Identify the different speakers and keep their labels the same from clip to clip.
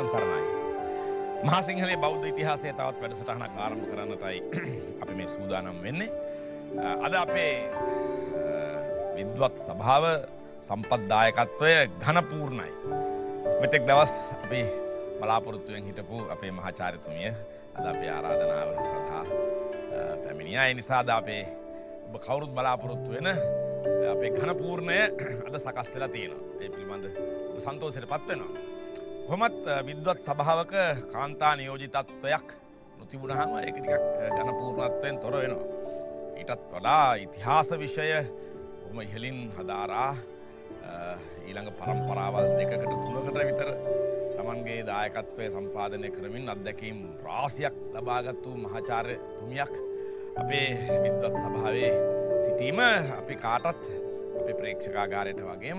Speaker 1: තෙරුවන් සරණයි. මහසිංහලේ බෞද්ධ ඉතිහාසය තවත් වැඩසටහනක් ආරම්භ කරන්නටයි අපි මේ සූදානම් වෙන්නේ. අද අපේ විද්වත් සභාව සම්පත්දායකත්වය ඝනපූර්ණයි. මෙතෙක් දවස් අපි බලාපොරොත්තුවෙන් හිටපු අපේ මහාචාර්යතුමිය අද අපේ ආරාධනාව සඳහා පැමිණියා. ඒ නිසාද අපේ ඔබ කවුරුත් බලාපොරොත්තු වෙන අපේ ඝනපූර්ණය අද සකස් වෙලා තියෙනවා. ඒ පිළිබඳ සන්තෝෂයට පත් වෙනවා. කොහොමත් විද්වත් සභාවක කාන්තා නියෝජිතත්වයක් නොතිබුණහම ඒක ටිකක් ජනපූර්ණත්වයෙන් තොර වෙනවා. ඊටත් වඩා ඉතිහාස විෂය බොහොම ඉහලින් හදාරා ඊළඟ පරම්පරාවල් දෙකකට තුනකට විතර තමන්ගේ දායකත්වය සම්පාදනය කරමින් අත්දැකීම් රාසියක් ලබාගත්තු මහාචාර්යතුමියක් අපේ විද්වත් සභාවේ සිටීම අපි කාටත් අපේ ප්‍රේක්ෂකාගාරයට වගේම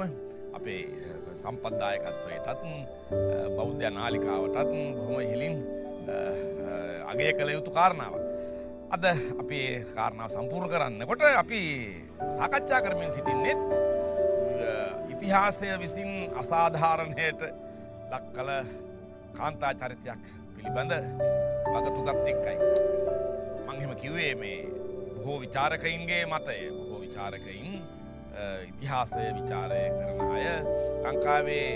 Speaker 1: අපේ සම්පද්දායකත්වයටත් බෞද්ධ නාලිකාවටත් බොහොම ඉහලින් අගය කළ යුතු කාරණාවක්. අද අපේ කාරණාව සම්පූර් කරන්නකොට අපි සාකච්ඡා කරමින් සිටින්නෙත් ඉතිහාසය විසින් අසාධාරණයට ලක් කළ කාන්තා චරිතයක් පිළිබඳ මගතුගත් එක්කයි. මංහෙම කිව්වේ මේ බොහෝ විචාරකයින්ගේ මතය බොහෝ විචාරකයින් ඉතිහාසය විචාරය කරන අය ලංකාවේ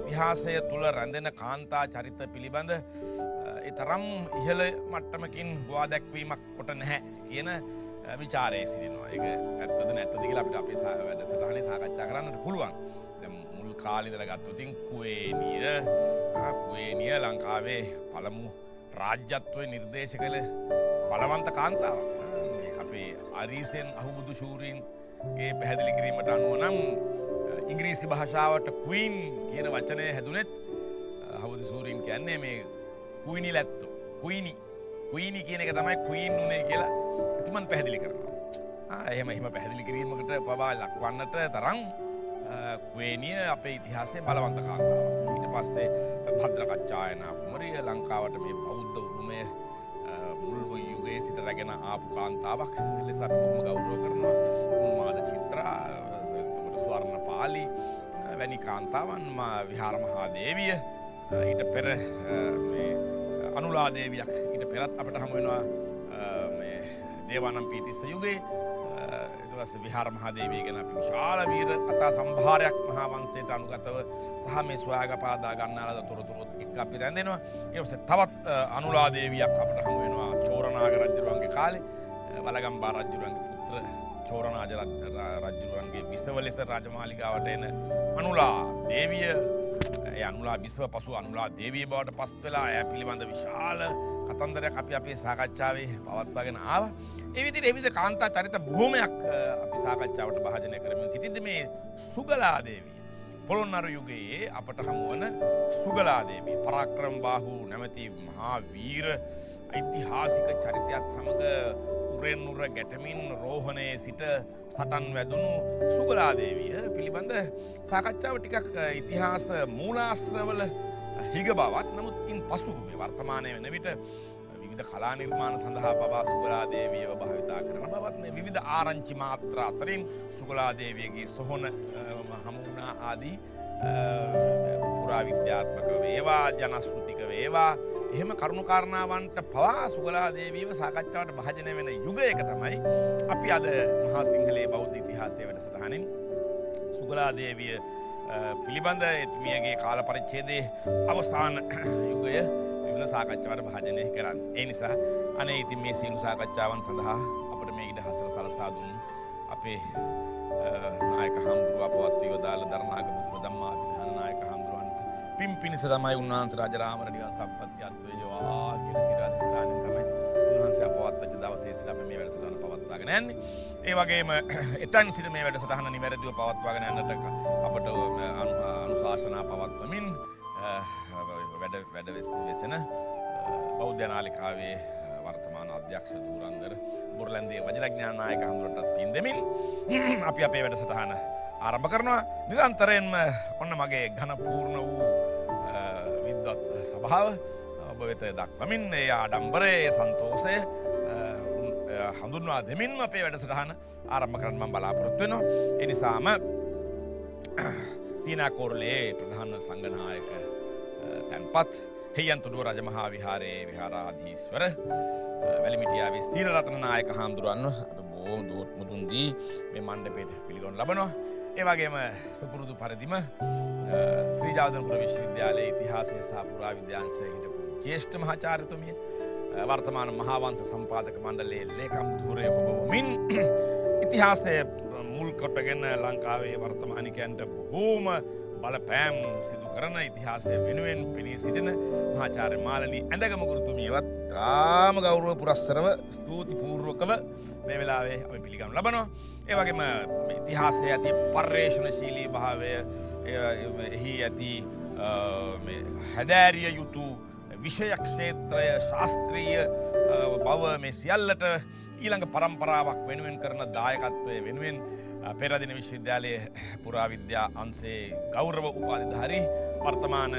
Speaker 1: ඉතිහාසය තුළ රැඳෙන කාන්තා චරිත පිළිබඳ තරම් ඉහළ මට්ටමකින් හවා දැක්වීමක් කොට නැහැ කියන විචාරය සිදනවා එක ඇත්තද නැත්තදික අපිට අපේ සහ වැඩ සටහනේ සාකච්ඡා කරන්නට පුළුවන් මුල් කාලිදල ගත්තුතින් කුවේනිය කුවේනිය ලංකාවේ පළමු රාජ්‍යත්වය නිර්දේශ කළ බලවන්ත කාන්තාවක් අපේ අරීසයෙන් අහුබුදු ශූරීන් ගේ පැහැදිලි කිරීමට අනුව නම් ඉංග්‍රීසි භාෂාවට කීන් කියන වචනය හැදුනෙත් හවුදු සූරීන් කියන්නේ මේ කුයිනි ලැත්තෝ කුයිනි කුයිනි කියන එක තමයි කීන් වුනේ කියලා එතුමන් පැහැදිලි කරනවා එහෙම එහෙම පැහැදිලි කිරීමකට පවා ලක්වන්නට තරම් ක්වේනිය අපේ ඉතිහාසේ බලවන්ත කාන්තාව ඊට පස්සේ භද්‍රකච්ඡායනා කුමරිය ලංකාවට මේ බෞද්ධ උරුමය පූර්ව යුගයේ සිට රැගෙන ආපු කාන්තාවක් ලෙස අපි බොහොම ගෞරව කරනවා උන්මාද චිත්‍රා එතකොට ස්වර්ණ පාලි වැනි කාන්තාවන් මා විහාර මහා දේවිය ඊට පෙර මේ අනුලා දේවියක් ඊට පෙරත් අපට හමු වෙනවා මේ දේවානම් පීතිස්ස යුගයේ පස්ස විහාර මහදේවී ගැන අපි විශාල වීර කතා සම්භාරයක් මහා වංශයට අනුගතව සහ මේ සොයාග පාදා ගන්නාලද තොරතුරුත් එක්ක අපි රැඳෙනවා ඊට පස්සේ තවත් අනුලා දේවියක් අපට හමු වෙනවා චෝරනාග රජ්ජරුවන්ගේ කාලේ වලගම්බා රජ්ජුරන්ගේ පුත්‍ර චෝරනාජ රජ්ජුරුවන්ගේ බිස්සව ලෙස රාජමාලිකාවට එන අනුලා දේවිය අනුලා බිස්ව පසු අනුලා දේවිය බවට පස් වෙලා ඇ පිළිබඳ විශාල කතන්දරයක් අපි අපේ සාකච්ඡාවේ පවත්වාගෙන ආව එවිදි එවිද කාන්තා චරිත බොහොමයක් අපි සාකච්ඡාවට භාජනය කරමින් සිටිද මේ සුගලා දේවිය. පොළොන්නරු යුගයේ අපට හමුවන සුගලාදේමී පරාක්‍රම් බාහු නැමති මහා වීර ඓතිහාසික චරිතයත් සමඟ උරෙන් උර ගැටමින් රෝහණයේ සිට සටන් වැදුණු සුබලාදේවිය පිළිබඳ සාකච්ඡාව ටිකක් ඉතිහාස මූලාශ්‍රවල හිග බවත් නමුත් ඉන් පසු මේ වර්තමානය වෙන විට විවිධ කලා නිර්මාණ සඳහා පවා සුගලාදේවියව භාවිතා කරන බවත් මේ විධ ආරංචි මාත්‍ර අතරින් සුගලාදේවියගේ සොහොන හමුණා ආදී පුරාවිද්‍යාත්මක වේවා ජනස්ෘතික වේවා එහෙම කරුණුකාරණාවන්ට පවා සුගලා දේවීව සාකච්ඡාවට භාජනය වෙන යුගයක තමයි අපි අද මහා සිංහලයේ බෞද්ධ ඉතිහාසය වැඩසටහනින් සුගලා දේවිය පිළිබඳ එතුමියගේ කාල පරිච්ඡේදයේ අවසාන යුගය විවිධ සාකච්ඡාවට භාජනය කරන්න. ඒ නිසා අනේ ඉතින් මේ සියලු සාකච්ඡාවන් සඳහා අපට මේ ඉඩ හසර සලසා දුන් අපේ නායක හම්බුරුව අපවත් යෝදාල ධර්මාගම ප්‍රදම් පින් පිණිස තමයි උන්වහන්ස රජරාමර නිවන් සම්පත්තියත්වේ යවා කියන තිරාධිෂ්ඨානයෙන් තමයි උන්වහන්සේ අපවත්වච්ච දවසේ සිට අපි මේ වැඩසටහන පවත්වාගෙන යන්නේ. ඒ වගේම එතන් සිට මේ වැඩසටහන නිවැරදිව පවත්වාගෙන යන්නට අපට අනුශාසනා පවත්වමින් වැඩ වැඩ වෙසෙන බෞද්ධ නාලිකාවේ වර්තමාන අධ්‍යක්ෂ දූරන්දර බුරලන්දේ වජිරඥානායක හඳුරටත් පින් දෙමින් අපි අපේ වැඩසටහන ආරම්භ කරනවා නිරන්තරයෙන්ම ඔන්න මගේ ඝන පූර්ණ වූ සභාව ඔබ වෙත දක්වමින් ඒ ආඩම්බරයේ සන්තෝසය හඳුන්වා දෙමින්ම අපේ වැඩසටහන ආරම්භ කරන්ම බලාපොරොත්වෙනවා. එනිසාම සීනාකෝරලයේ ප්‍රධාන සංගනායක තැන්පත් හෙයන්තුඩුව රජමහා විහාරයේ විහාරාධීස්වර වැලිමිටියාවේ සීරරතන නායක හාමුදුරුවන් බෝ දෝත් මුදුන්දී මේ මණ්ඩපේට පිළිගොන් ලබනවා. ඒවගේම සුපුරුදු පරිදිම ශ්‍රීජාධනපුර විශ්වවිද්‍යාලයේ ඉතිහාසය සහ පුරා විද්‍යාංශය හිටපු ජේෂ්ඨ මහාචාර්යතුමිය වර්තමාන මහාවංශ සම්පාදක මණ්ඩලයේ ලේකම් ධූරය හොබවමින් ඉතිහාසය මුල් කොටගෙන ලංකාවේ වර්තමානිකයන්ට බොහෝම බලපෑම් සිදු කරන ඉතිහාසය වෙනුවෙන් පෙනී සිටින මහාචාර්ය මාලනී ඇඳගමකුරුතුමියවත් තාම ගෞරව පුරස්තරව ස්තුතිපූර්ුවකව මේ වෙලාවේ අපි පිළිගම් ලබනවා. ඒවගේම ඉතිහාසය ඇති පර්යේෂණශීලී භාවය එහි ඇති හැදෑරිය යුතු විෂයක්ෂේත්‍රය ශාස්ත්‍රීය බව මේ සියල්ලට ඊළඟ පරම්පරාවක් වෙනුවෙන් කරන දායකත්වය වෙනුවෙන් පෙරදින විශ්වවිද්‍යාලයේ පුරාවිද්‍යා අන්සේ ගෞරව උපාධිධාරී වර්තමාන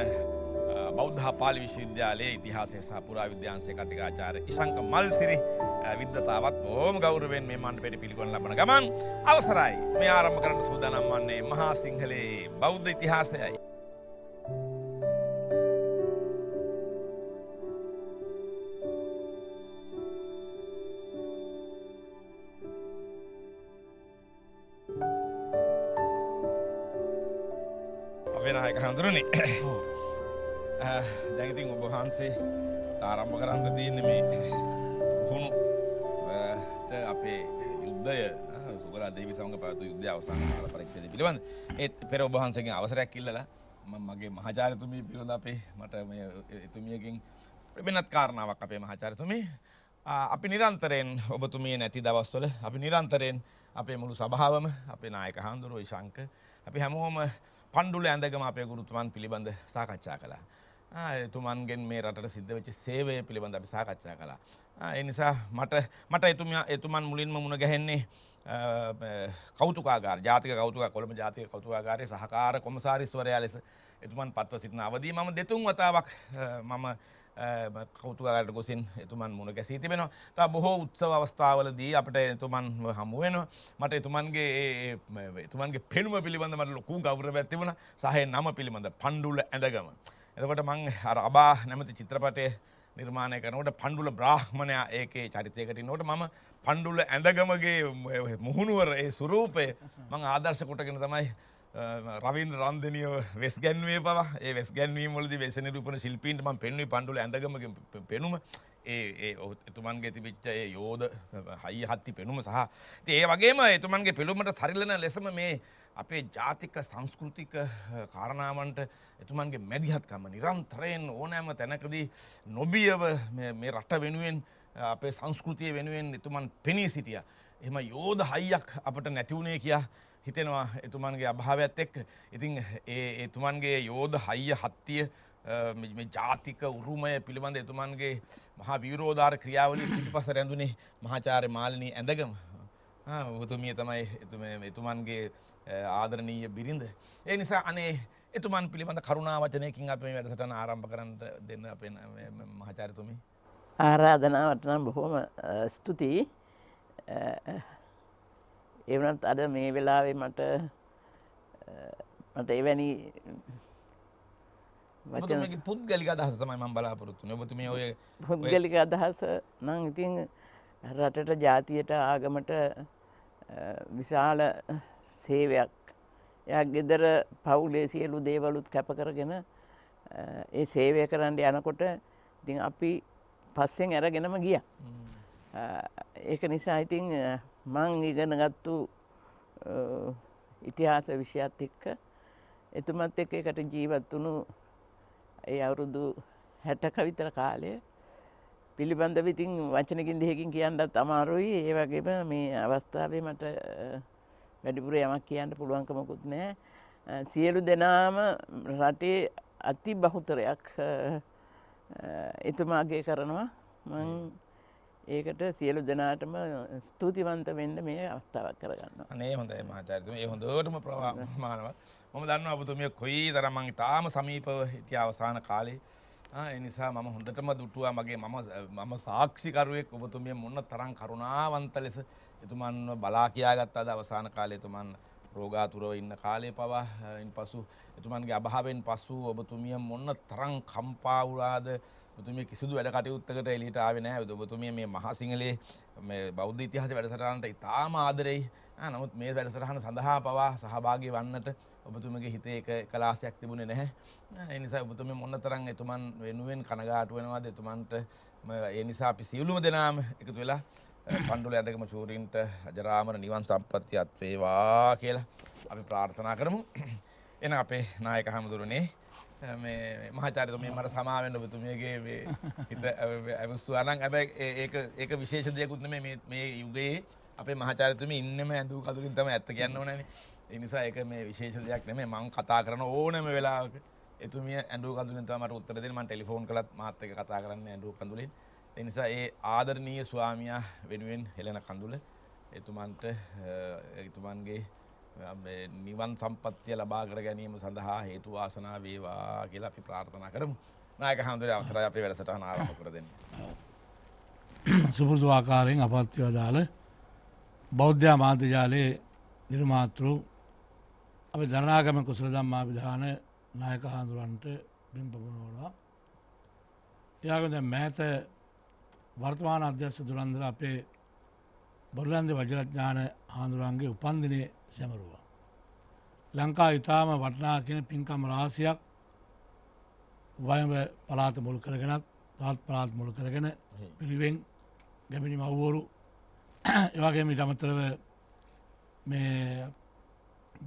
Speaker 1: බෞද්ධ පාලි විශ්වවිද්‍යාලයේ ඉතිහාසය සහ පුරාවිද්‍යාංශයේ කතිකාචාර්ය ඉශංක මල්සිරි විද්වතාවත් බොහොම ගෞරවයෙන් මේ මණ්ඩපයට පිළිගන්න ලබන ගමන් අවසරයි මේ ආරම්භ කරන්න සූදානම් වන්නේ මහා සිංහලයේ බෞද්ධ ඉතිහාසයයි නායක හඳුරනේ දැඟතින් ඔබ වහන්සේ ආරම්භ කරන්න තියන්න මේ හුණු අපේ යුද්ධය සුගර දේවි සමඟ පැතු යුද්ධ අවසාන කාල පරීක්ෂණ පිළිබඳ ඒත් පෙර ඔබ වහන්සේගෙන් අවසරයක් ඉල්ලලා මම මගේ මහාචාර්යතුමී පිළිබඳ අපේ මට මේ එතුමියකින් වෙනත් කාරණාවක් අපේ මහාචාර්යතුමී අපි නිරන්තරයෙන් ඔබතුමිය නැති දවස්වල අපි නිරන්තරයෙන් අපේ මුළු සභාවම අපේ නායක හාමුදුරුවෝ ශංක අපි හැමෝම පණ්ඩුල ඇඳගම අපේ ගුරුතුමන් පිළිබඳ සාකච්ඡා කළා. එතුමන්ගෙන් මේ රට සිද්ධ වෙච්ච සේවය පිළිබඳ අපි සාකච්ඡා කළා. එනිසා මට මට එතුමයා එතුමන් මුලින්ම මුණ ගැහෙන්නේ කෞතුකාගාර ජාතික කෞතුක කොළඹ ජාතික කෞතුකාගාරයේ සහකාර කොමසාරිස්වරයා ලෙස එතුමන් පත්ව සිටින අවදී මම දෙතුන් වතාවක් මම කෞතුකාගට ගොසින් එතුමන් මුණ ගැසී තිබෙනවා. තා බොහෝ උත්සව අවස්ථාවලදී අපිට එතුමන් හමු වෙනවා. මට එතුමන්ගේ එතුමන්ගේ පෙනුම පිළිබඳ මට ලොකු ගෞරවයක් තිබුණා. සහේ නම පිළිබඳ පණ්ඩුල ඇඳගම. එතකොට මං අර අබා නැමති චිත්‍රපටයේ නිර්මාණය කරනකොට පණ්ඩුල බ්‍රාහ්මණයා ඒකේ චරිතයකට ඉන්නකොට මම පණ්ඩුල ඇඳගමගේ මුහුණුවර ඒ ස්වරූපය මං ආදර්ශ කොටගෙන තමයි රවින් රන්දනය වෙස් ගැන්වේ පවා ඒ වෙස් ගැන්වීම වලද වෙසන රූපන ශිල්පීන්ට ම පෙන්වි පණ්ඩුල ඇඳගම පෙනුම ඒ එතුමන්ගේ තිබිච්ච ඒ යෝධ හයි හත්ති පෙනුම සහ ඒ වගේම එතුමන්ගේ පෙළුමට සරිලන ලෙසම මේ අපේ ජාතික සංස්කෘතික කාරණාවන්ට එතුමන්ගේ මැදිහත්කම නිරන්තරයෙන් ඕනෑම තැනකදී නොබියව මේ රට වෙනුවෙන් අපේ සංස්කෘතිය වෙනුවෙන් එතුමන් පෙනී සිටිය. එම යෝධ හයියක් අපට නැතිවුණේ කියා හිතෙනවා එතුමන්ගේ අභාවයක්ත් එක් ඉතින් ඒ එතුමන්ගේ යෝධ හයිය හත්තිය ජාතික උරුමය පිළිබඳ එතුමන්ගේ මහා විරෝධාර ක්‍රියාවලි පිටිපස රැඳුනේ මහාචාර්ය මාලිනී ඇඳගම ඔතුමිය තමයි එතුමන්ගේ ආදරණීය බිරිඳ. ඒ නිසා අනේ එතුමන් පිළිබඳ කරුණා වචනයකින් අප මේ වැඩසටන ආරම්භ කරන්න දෙන්න අපේ මහාචාර්යතුමි.
Speaker 2: ආරාධනාවට නම් බොහොම ස්තුතියි. එවනත් අද මේ වෙලාවේ මට මට එවැනි
Speaker 1: පුද්ගලික අදහස තමයි මම බලාපොරොත්තු ඔබතුම ඔය පුද්ගලික
Speaker 2: අදහස නම් ඉතින් රටට ජාතියට ආගමට විශාල සේවයක් එයා ගෙදර පවුලේ සියලු දේවලුත් කැප කරගෙන ඒ සේවය කරන්න යනකොට ඉතින් අපි පස්සෙන් ඇරගෙනම ගිය ඒක නිසා ඉතිං මං ඉගෙන ගත්තු ඉතිහාස විෂයත් එක්ක එතුමත් එක් එකට ජීවත් වුණු ඒ අවුරුදු හැටක විතර කාලය පිළිබඳ විතින් වචනකින් දෙහකින් කියන්නත් අමාරුයි ඒ වගේම මේ අවස්ථාවේ මට වැඩිපුර යමක් කියන්න පුළුවන්කමකුත් නෑ සියලු දෙනාම රටේ අති බහුතරයක් එතුමාගේ කරනවා මං ඒකට සියලු දෙනාටම ස්තුතිවන්ත වෙන්න මේ අවස්ථාවක් කරගන්න අනේ හොඳයි මාචාරිතුම
Speaker 1: ඒ හොඳටම ප්‍රමාණව මම දන්නවා ඔබතුමිය කොයි තරමං තාම සමීපව හිටිය අවසාන කාලේ ඒ නිසා මම හොඳටම දුටුවා මගේ මම මම සාක්ෂිකරුවෙක් ඔබතුමිය මොන තරම් කරුණාවන්ත ලෙස එතුමන්ව බලා කියාගත්තාද අවසාන කාලේ එතුමන් රෝගාතුරව ඉන්න කාලේ පවා ඉන් පසු එතුමන්ගේ අභාවෙන් පසු ඔබතුමිය මොන්න තරං කම්පාවුලාද ඔබතුමිය කිසිදු වැඩ කටයුත්තකට එළියට ආවේ නැහැ. ඔබතුමිය මේ මහා සිංහලයේ මේ බෞද්ධ ඉතිහාස වැඩසටහනට ඉතාම ආදරෙයි. නමුත් මේ වැඩසටහන සඳහා පවා සහභාගී වන්නට ඔබතුමියගේ හිතේ එක කලාසයක් තිබුණේ නැහැ. ඒ නිසා ඔබතුමිය මොනතරම් එතුමන් වෙනුවෙන් කනගාටු වෙනවද එතුමන්ට ඒ නිසා අපි සියලුම දෙනාම එකතු වෙලා පණ්ඩුල ඇඳගම ශූරීන්ට අජරාමර නිවන් සම්පත්තියත් වේවා කියලා අපි ප්‍රාර්ථනා කරමු. එන අපේ නායක හමුදුරනේ මහතාරතුමේ මට සමාවෙන්න ඔබතුමියගේ හිත ඇවස්තුවනන් ඇබැ ඒක විශේෂ දෙයකුත්න මේ යුගයේ අපේ මහචාරතුම ඉන්නම ඇඳූ කතුරින් තම ඇත්ත කියන්න ඕනන එනිසා එක මේ විශේෂ දෙයක් නෙමේ මං කතා කරන ඕනම වෙලාක එතුමිය ඇඩු කඳුලින් තමට උත්තරදම ටෙලිෆෝන් කළත් මාත්තක කතා කරන්න ඇඩු කඳුලින් එනිසා ඒ ආදරණීය ස්වාමියා වෙනුවෙන් හෙලෙන කඳුල එතුමන්ට එතුමන්ගේ නිවන් සම්පත්තිය ලබා කර ගැනීම සඳහා හේතු වාසනා වේවා කියලා අපි ප්‍රාර්ථනා කරමු. නායක හඳුරේ අවසරයි අපේ වැඩසටහන ආරම්භ කර දෙන්න.
Speaker 3: සුපුරුදු ආකාරයෙන් අපත්‍යව දාල බෞද්ධ මාධ්‍යජාලයේ නිර්මාතෘ අපි දරණාගම කුසල ධම්මා විධාන නායක හඳුරන්ට බිම්පමුණෝනවා. එයාග මෑත වර්තමාන අධ්‍යස්ස දුරන්දර අපේ බොරලන්ද වජරඥාන හාඳුරුවන්ගේ උපන්දිනය සැමරුවා. ලංකා ඉතාම වටනා කියෙන පින්කම් රාසියක් වයම පලාත මුල් කරගෙනත් තාත් පලාත් මුළු කරගෙන පිළිවෙන් ගැමිණි මව්වෝරු එවගේ මි අමතරව මේ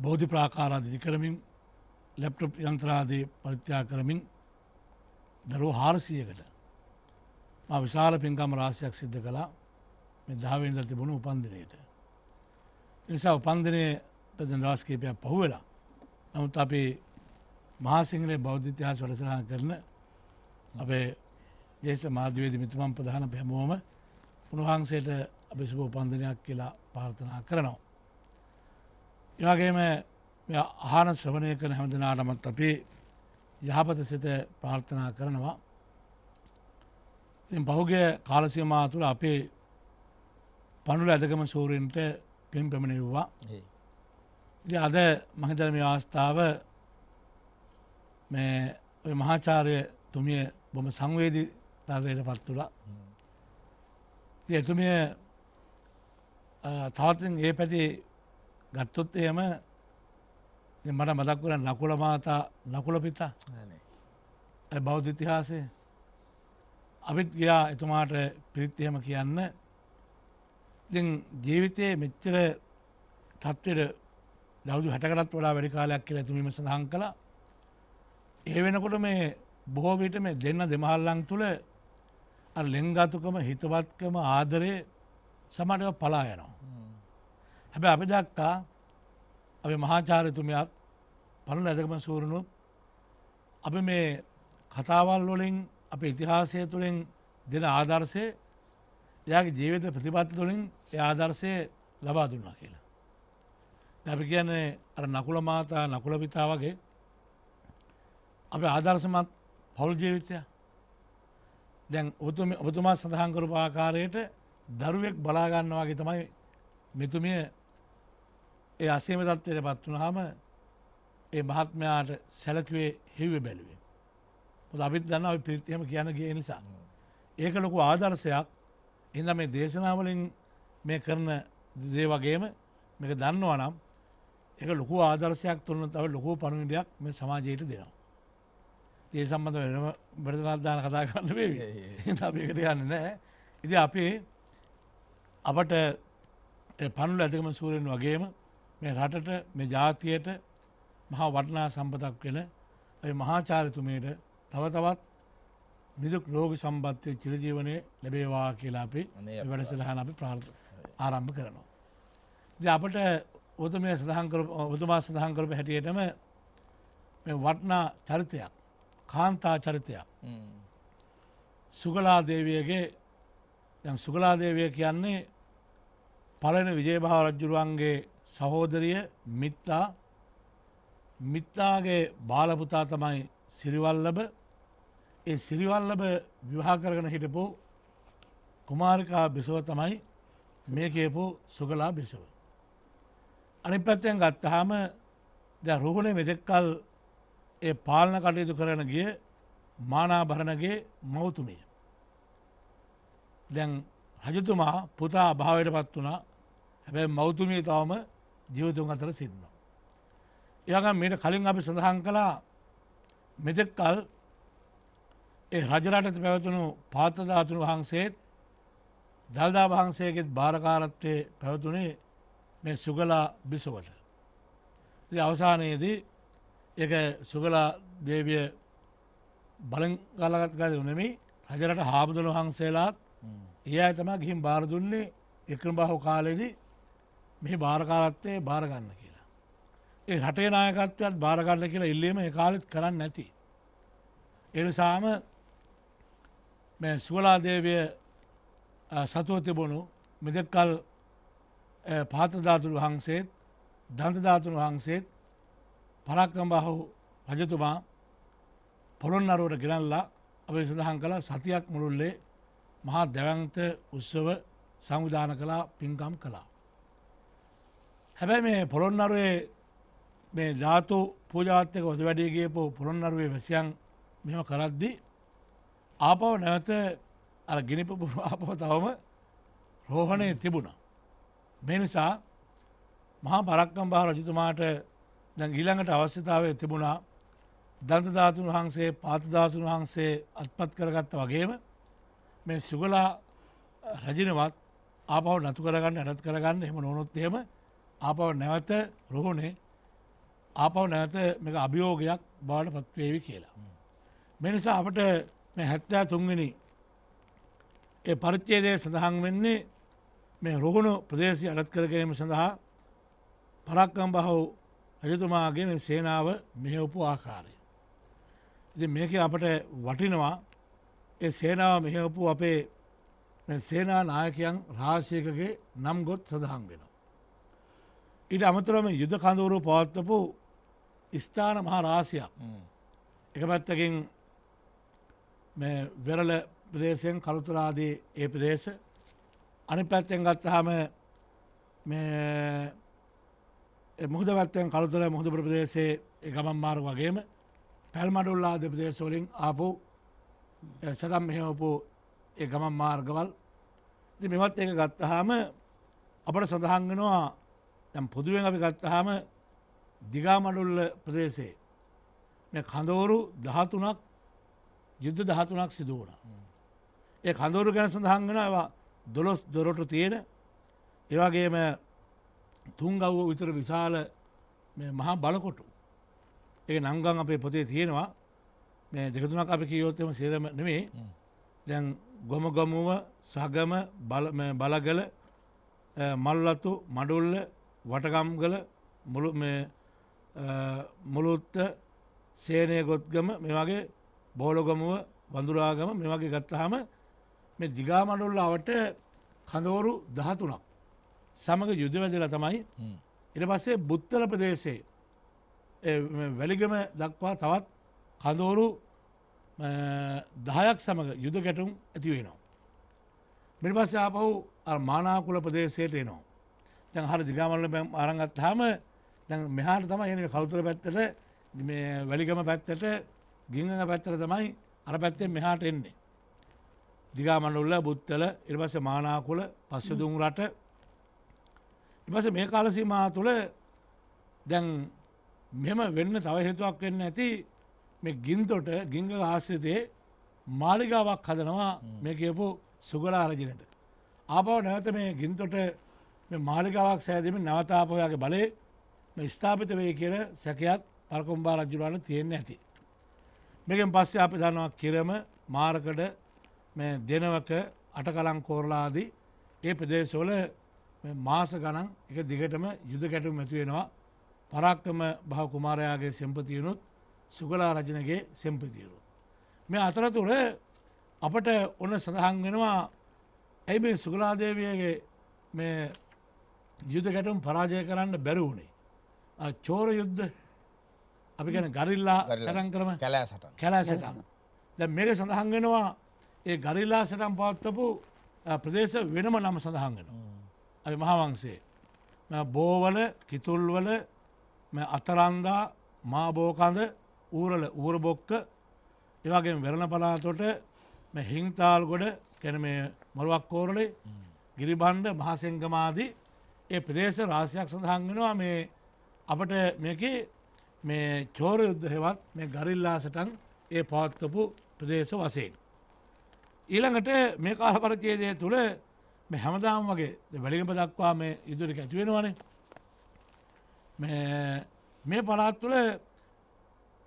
Speaker 3: බෝධි ප්‍රාකාරාදිදි කරමින් ලැප්ටොප් යන්ත්‍රාදී පරිත්‍යා කරමින් දරුව හාරසියකට විශාල පින්කම් රාශයක් සිද්ධ කලා මේ දාවෙන්ද තිබුණු උපන්දිනයට. නිසා උපන්දිනයට දවාස්කීපයක් පහුවෙලා නමුත් අපි මහාසිංහලේ බෞද්ධ ඉතිහාස වැඩසටහන කරන අපේ ජේෂ්ඨ මාධ්‍යවේදී මිතුමන් ප්‍රධාන හැමෝම උන්වහන්සේට අපි සුබ උපන්දිනයක් කියලා ප්‍රාර්ථනා කරනවා. ඒ වගේම මේ ආහන ශ්‍රවණය කරන හැම දිනාටමත් අපි යහපත සිත ප්‍රාර්ථනා කරනවා. ඉතින් පහුගිය කාල සීමාව තුළ අපේ පනුල ඇදකම සූරෙන්ට පෙම් පැමිණෙව්වා අද මහිතල මේ අවස්ථාව මේ මහාචාරය තුමිය බොම සංවේදී තරයට පත්තුලා එතුමිය තවතින් ඒ පැති ගත්තොත් එයම මට මදක්වරන් ලකුල මාතා ලකුල පිතා බෞද්ධ ඉතිහාසය අපිත් ගියා එතුමාට පිරිත් එහෙම කියන්න ඉතින් ජීවිතයේ මෙච්චර තත්ත්වයට දෞදු හැටකටත් වඩා වැඩි කාලයක් කියලා තුමීම සඳහන් කළා. ඒ වෙනකොට මේ බොහෝ විට මේ දෙන්න දෙමහල්ලන් තුල අර ලෙන්ගතුකම හිතවත්කම ආදරේ සමහරව පලා යනවා. හැබැයි අපි දැක්කා අපි මහාචාර්යතුමියත් පරණ ඇදකම සූරණුත් අපි මේ කතාවල් වලින් අපේ ඉතිහාසය තුළින් දෙන ආදර්ශය එයාගේ ජීවිත ප්‍රතිපත්ති තුළින් ඒ ආදර්ශය ලබා දුන්නා කියලා. දැපි කියන්නේ අර නකුල මාතා නකුල පිතා වගේ අප ආදර්ශමත් පවුල් ජීවිතය දැන් ඔබතුම ඔබතුමා සඳහන් කරපු ආකාරයට දරුවෙක් බලාගන්නවා වගේ තමයි මෙතුමිය ඒ අසේම තත්ත්වයට පත් වුණාම ඒ මහත්මයාට සැලකුවේ හෙව්ව බැලුවේ. මොකද අපිත් දන්නවා අපි පිරිත් එහෙම කියන ගේ නිසා. ඒක ලොකු ආදර්ශයක්. එහෙනම් මේ දේශනාවලින් මේ කරන දේ වගේම මේක දන්නවා නම් එක ලොකු ආදර්ශයක් තුන්න තව ලොකෝ පණුවිඩයක් මේ සමාජයට දෙනවා. ඒ සම්බඳ වෙනම බරදනත්දාන කතා කරන්න වේ අපිකට යන්න නෑ ඉති අපේ අපට පණුල ඇතිකම සූරෙන් වගේම මේ රටට මේ ජාතියට මහා වටනා සම්පතක් වෙන ඇ මහාචාරිතුමයට තව තවත් නිදුක් රෝග සම්බත්වය චිරජීවනය ලැබේවා කියලා අපි වැඩසටහන අපි ප්‍රාර්ථ. ආරම්භ කරනවා. ද අපට ඔතුම සඳහකර ඔතුමා සඳහන්කරප හැටියටම වටනා චරිතයක් කාන්තා චරිතයක් සුගලාදේවියගේ දැන් සුගලාදේවය කියන්නේ පලන විජේභාව රජ්ජුරුවන්ගේ සහෝදරිය මිත්තා මිත්තාගේ බාලපුතා තමයි සිරිවල්ලබ ඒ සිරිවල්ලබ විවාහ කරගෙන හිටපු කුමාරිකා බිසව තමයි මේ කියපු සුගලා බිසව. අනි පැත්තයෙන් ගත්තහාම ද රුහුණේ මෙතෙක්කල් ඒ පාලන කටයුතු කරන ගිය මානාභරණගේ මෞතුමිය. දැන් රජතුමා පුතා භාවයට පත් වනා හැබැ මෞතුමිය තවම ජීවතුන් අතර සිදන්න. එයග මට කලින් අපි සඳහන් කළා මෙතෙක්කල් ඒ රජරටත පැවතුණු පාතධාතුන් වහන්සේත් දල්දා වහන්සේගෙත් භාරකාරත්වය පැවතුනේ මේ සුගලා බිසවට. අවසානයේදී එක සුගලා දේවිය බලගලගත්ගද උනෙමි රජරට හාමුදුරු වහන්සේලාත් ඒ අය තමා ගිහිම් බාර දුන්නේ එක්‍රම බහු කාලෙදී මෙහි භාරකාරත්වය භාරගන්න කියලා. ඒ රටේ නායකත්වයක්ත් භාරගන්න කියලා ඉල්ලීම ඒ කාලෙත් කරන්න නැති. එනිසාම මේ සුවලාදේවය සතුව තිබුණු මෙදකල් පාතධාතුළු වහන්සේත් ධන්තධාතුළු වහන්සේත් පරක්කම්බහු රජතුමා පොළොන්නරුවට ගෙනල්ලා අපේ සඳහන් කළ සතියක් මුළුල්ලේ මහා දැවන්ත උත්සව සංවිධාන කලා පින්කම් කළා. හැබැයි මේ පොළොන්නරුවේ මේ ධාතු පූජාත්තක ඔද වැඩියගේපු පොළොන්නරුවේ වැසියන් මෙම කරද්දි ආපව නැවත අර ගිනිපපු ආපෝ තවම රෝහණය තිබුණා. මේ නිසා මහා පරක්කම් බහ රජතුමාට දැන් ඊළඟට අවශ්‍යතාවය තිබුණා දන්තධාතුන් වහන්සේ පාතධාතුන් වහන්සේ අත්පත් කරගත්ත වගේම මේ සුගලා රජනවත් ආපව නතු කරගන්න ඇනත් කරගන්න එම නොනොත් එහෙම ආපව නැවත රොහුණේ ආපව නැවත මේ අභියෝගයක් බාට පත්වේවි කියලා. මේ නිසා අපට හැත්තෑ තුන්ගනි ඒ පරිච්චේදය සඳහන් වෙන්නේ මේ රුහුණු ප්‍රදේශය අලත් කරගැනීම සඳහා පරක්කම් බහු රජතුමාගේ සේනාව මෙහෙවපු ආකාරය. ඉති මේක අපට වටිනවා ඒ සේනාව මෙහෙවපු අපේ සේනා නායකයන් රාශයකගේ නම් ගොත් සඳහන් වෙනවා. ඉට අමතරම යුද කඳවුරු පවත්වපු ස්ථාන මහා රාසියක් එක පැත්තකින් වෙරල ප්‍රදේශයෙන් කළුතුරාදී ඒ ප්‍රදේශ අනි පැත්තෙන් ගත්තාම මුහද පැත්තෙන් කළුතුර මුහද ප්‍රදේශයේ ගමන් මාරු වගේම පැල්මඩුල්ලා දෙපදේශවලින් ආපු සදම් මෙහෝපු ඒ ගමන් මාර්ගවල් මෙමත් එක ගත්තහාම අපට සඳහන්ගෙනවා තැම් පොදුවෙන් අපි ගත්තහාම දිගාමඩුල්ල ප්‍රදේශයේ කඳවරු දහතුනක් යුද්ධ දහතුනක් සිදුවනා. ඒ කඳුරු ගැන සඳහන් වෙන ඒවා දොළොස් දොරටු තියෙන ඒවගේම තුන්ගව්ව විතර විශාල මහා බලකොටු ඒ නංගන් අපේ පොතේ තියෙනවා මේ දෙකතුනක් අපි කියයෝත්තම සේරම නෙමේ දැන් ගොම ගොමුව සගම බලගල මල්ලතු මඩුල්ල වටගම්ගල මුළු මුළුත්ත සේනය ගොත්ගම මේ වගේ බෝලොගමුව වඳුරාගම මේ වගේ ගත්තහම මේ දිගාමඩුල්ලාවට කඳවරු දහතුනක් සමඟ යුදවැදලා තමයි ඉට පස්සේ බුත්තල ප්‍රදේශයේ වැලිගම දක්වා තවත් කඳෝරු දහයක් සමඟ යුද ගැටුම් ඇතිවෙනවා. මෙට පස්ස ආපව් මානාකුල ප්‍රදේශයට එනවා. දැන් හර දිගාමල්ල අරගත් හාම මෙහාට තම එන කවුතුර පැත්තට වැලිගම පැත්තට ගිංගඟ පැත්තර තමයි අර පැත්තෙන් මෙහාට එන්නේ. දිගාමනුල්ල බුත්තල එල්බස මානාකුල පස්සදුම් රට එබස මේ කාලසීමා තුළ දැන් මෙම වෙන්න තව හේතුවක් වෙන්න ඇති මේ ගින්තොට ගිංග ආශ්‍රිතයේ මාලිගාවක් හදනවා මේ කියපු සුගලාරජනට. ආපව නැවත මේ ගින්තොට මාලිගාවක් සෑදීම නවතාපොයාගේ බලේ මේ ස්ථාපිත වේ කියල සැකයත් පරකොම්බා රජුරාණ තියෙන්න ඇති. මෙකෙන් පස්සේ අපි දනවා කිරම මාරකට මේ දෙනවක අටකලං කෝරලාදී ඒ ප්‍රදේශවල මාස ගණන් එක දිගටම යුද ගැටුම් ඇතිවෙනවා පරක්කම භව කුමාරයාගේ සෙම්පතියනුත් සුගලා රජනගේ සෙම්පතියරු. මේ අතරතුර අපට ඔන්න සඳහන් වෙනවා ඇයි මේ සුගලාදේවියගේ මේ යුද ගැටුම් පරාජය කරන්න බැරි වුණේ. චෝර යුද්ධ අපි ගැන ගරිල්ලා සටන් කරම කැලෑ සටම් දැ මේක සඳහන් වෙනවා ඒ ගරිල්ලා සටම් පවත්තපු ප්‍රදේශ වෙනම නම සඳහන්ගෙන. ඇ මහාවන්සේ. බෝවල කිතුල්වල අතරන්දා මාබෝකඳ ඌරල ඌරබොක්ක ඒවගේ වෙරණ පලාතොට හිංතාල් ගොඩ කැන මේ මොරුවක් කෝරලේ ගිරිබන්්ඩ මහසංගමාදී ඒ ප්‍රදේශ රාශයක් සඳහංගෙනවා මේ අපට මේක මේ චෝර යුද්ධහෙවත් මේ ගරිල්ලාසටන් ඒ පවත්වපු ප්‍රදේශ වසයෙන්. ඊළඟට මේ කාලපරචේදය තුළ හැමදාම් වගේ වැලිගඹ දක්වා මේ ඉදිරික ඇතිවෙනවානේ මේ පලාත් තුළ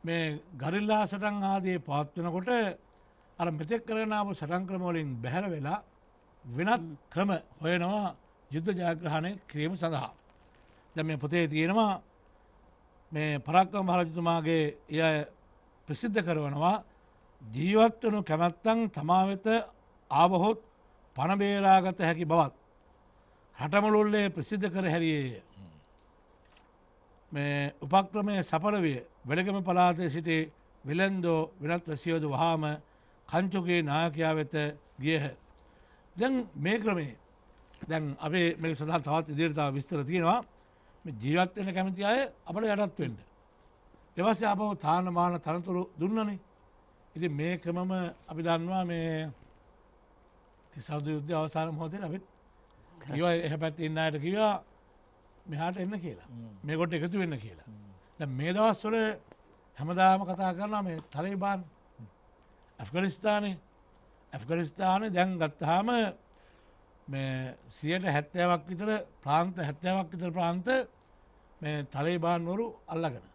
Speaker 3: මේ ගරිල්ලා සටන් ආදයේ පවත්වනකොට අර මෙතෙක් කරනාව සටන්ක්‍රමවලින් බැහැර වෙලා වෙනත් ක්‍රම හොයනවා යුද්ධ ජයග්‍රහණය කිරීම සඳහා. දැ මේ පොතේ තියෙනවා මේ පරක්කම භාරජතුමාගේ එය ප්‍රසිද්ධ කරවනවා ජීවත් වනු කැමැත්තන් තමා වෙත ආවහොත් පණබේරාගත හැකි බවත් හටමළුල්ලේ ප්‍රසිද්ධ කර හැරියේය. මේ උපක්‍රමය සපරවිය වෙළගම පලාතය සිටි විලන්දෝ වෙනත් වසියෝදු වහාම කංචුගේ නායකයා වෙත ගියහ. දැන් මේ ක්‍රමේ දැන් අපේ මෙ සඳහා තවත් ඉදිරිතා විස්තර තියෙනවා ජීවත්වෙන කැමති අය අපට යටත්වෙන්න. දෙවස්්‍ය අපව තානමාන තනතුරු දුන්නනේ ඉති මේකමම අපි දන්නවා මේ තිසාද යුද්ධ අවසාන මහෝතය අපිත් කිව එහ පැත් ඉන්න අයට කිවා මෙහාට එන්න කියලා මේකොට එකතු වෙන්න කියලා ද මේ දවස්වල හැමදාම කතා කරනවා මේ තලයිබාන් ඇෆ්ගනිස්ථානය ඇෆ්ගනිස්ථානය දැන් ගත්තාම මේ සියට හැත්තෑවක් විතර ප්‍රාන්ත හැත්තෑවක් විතර ප්‍රාන්ත මේ තලයිබාන්වරු අල්ලගෙන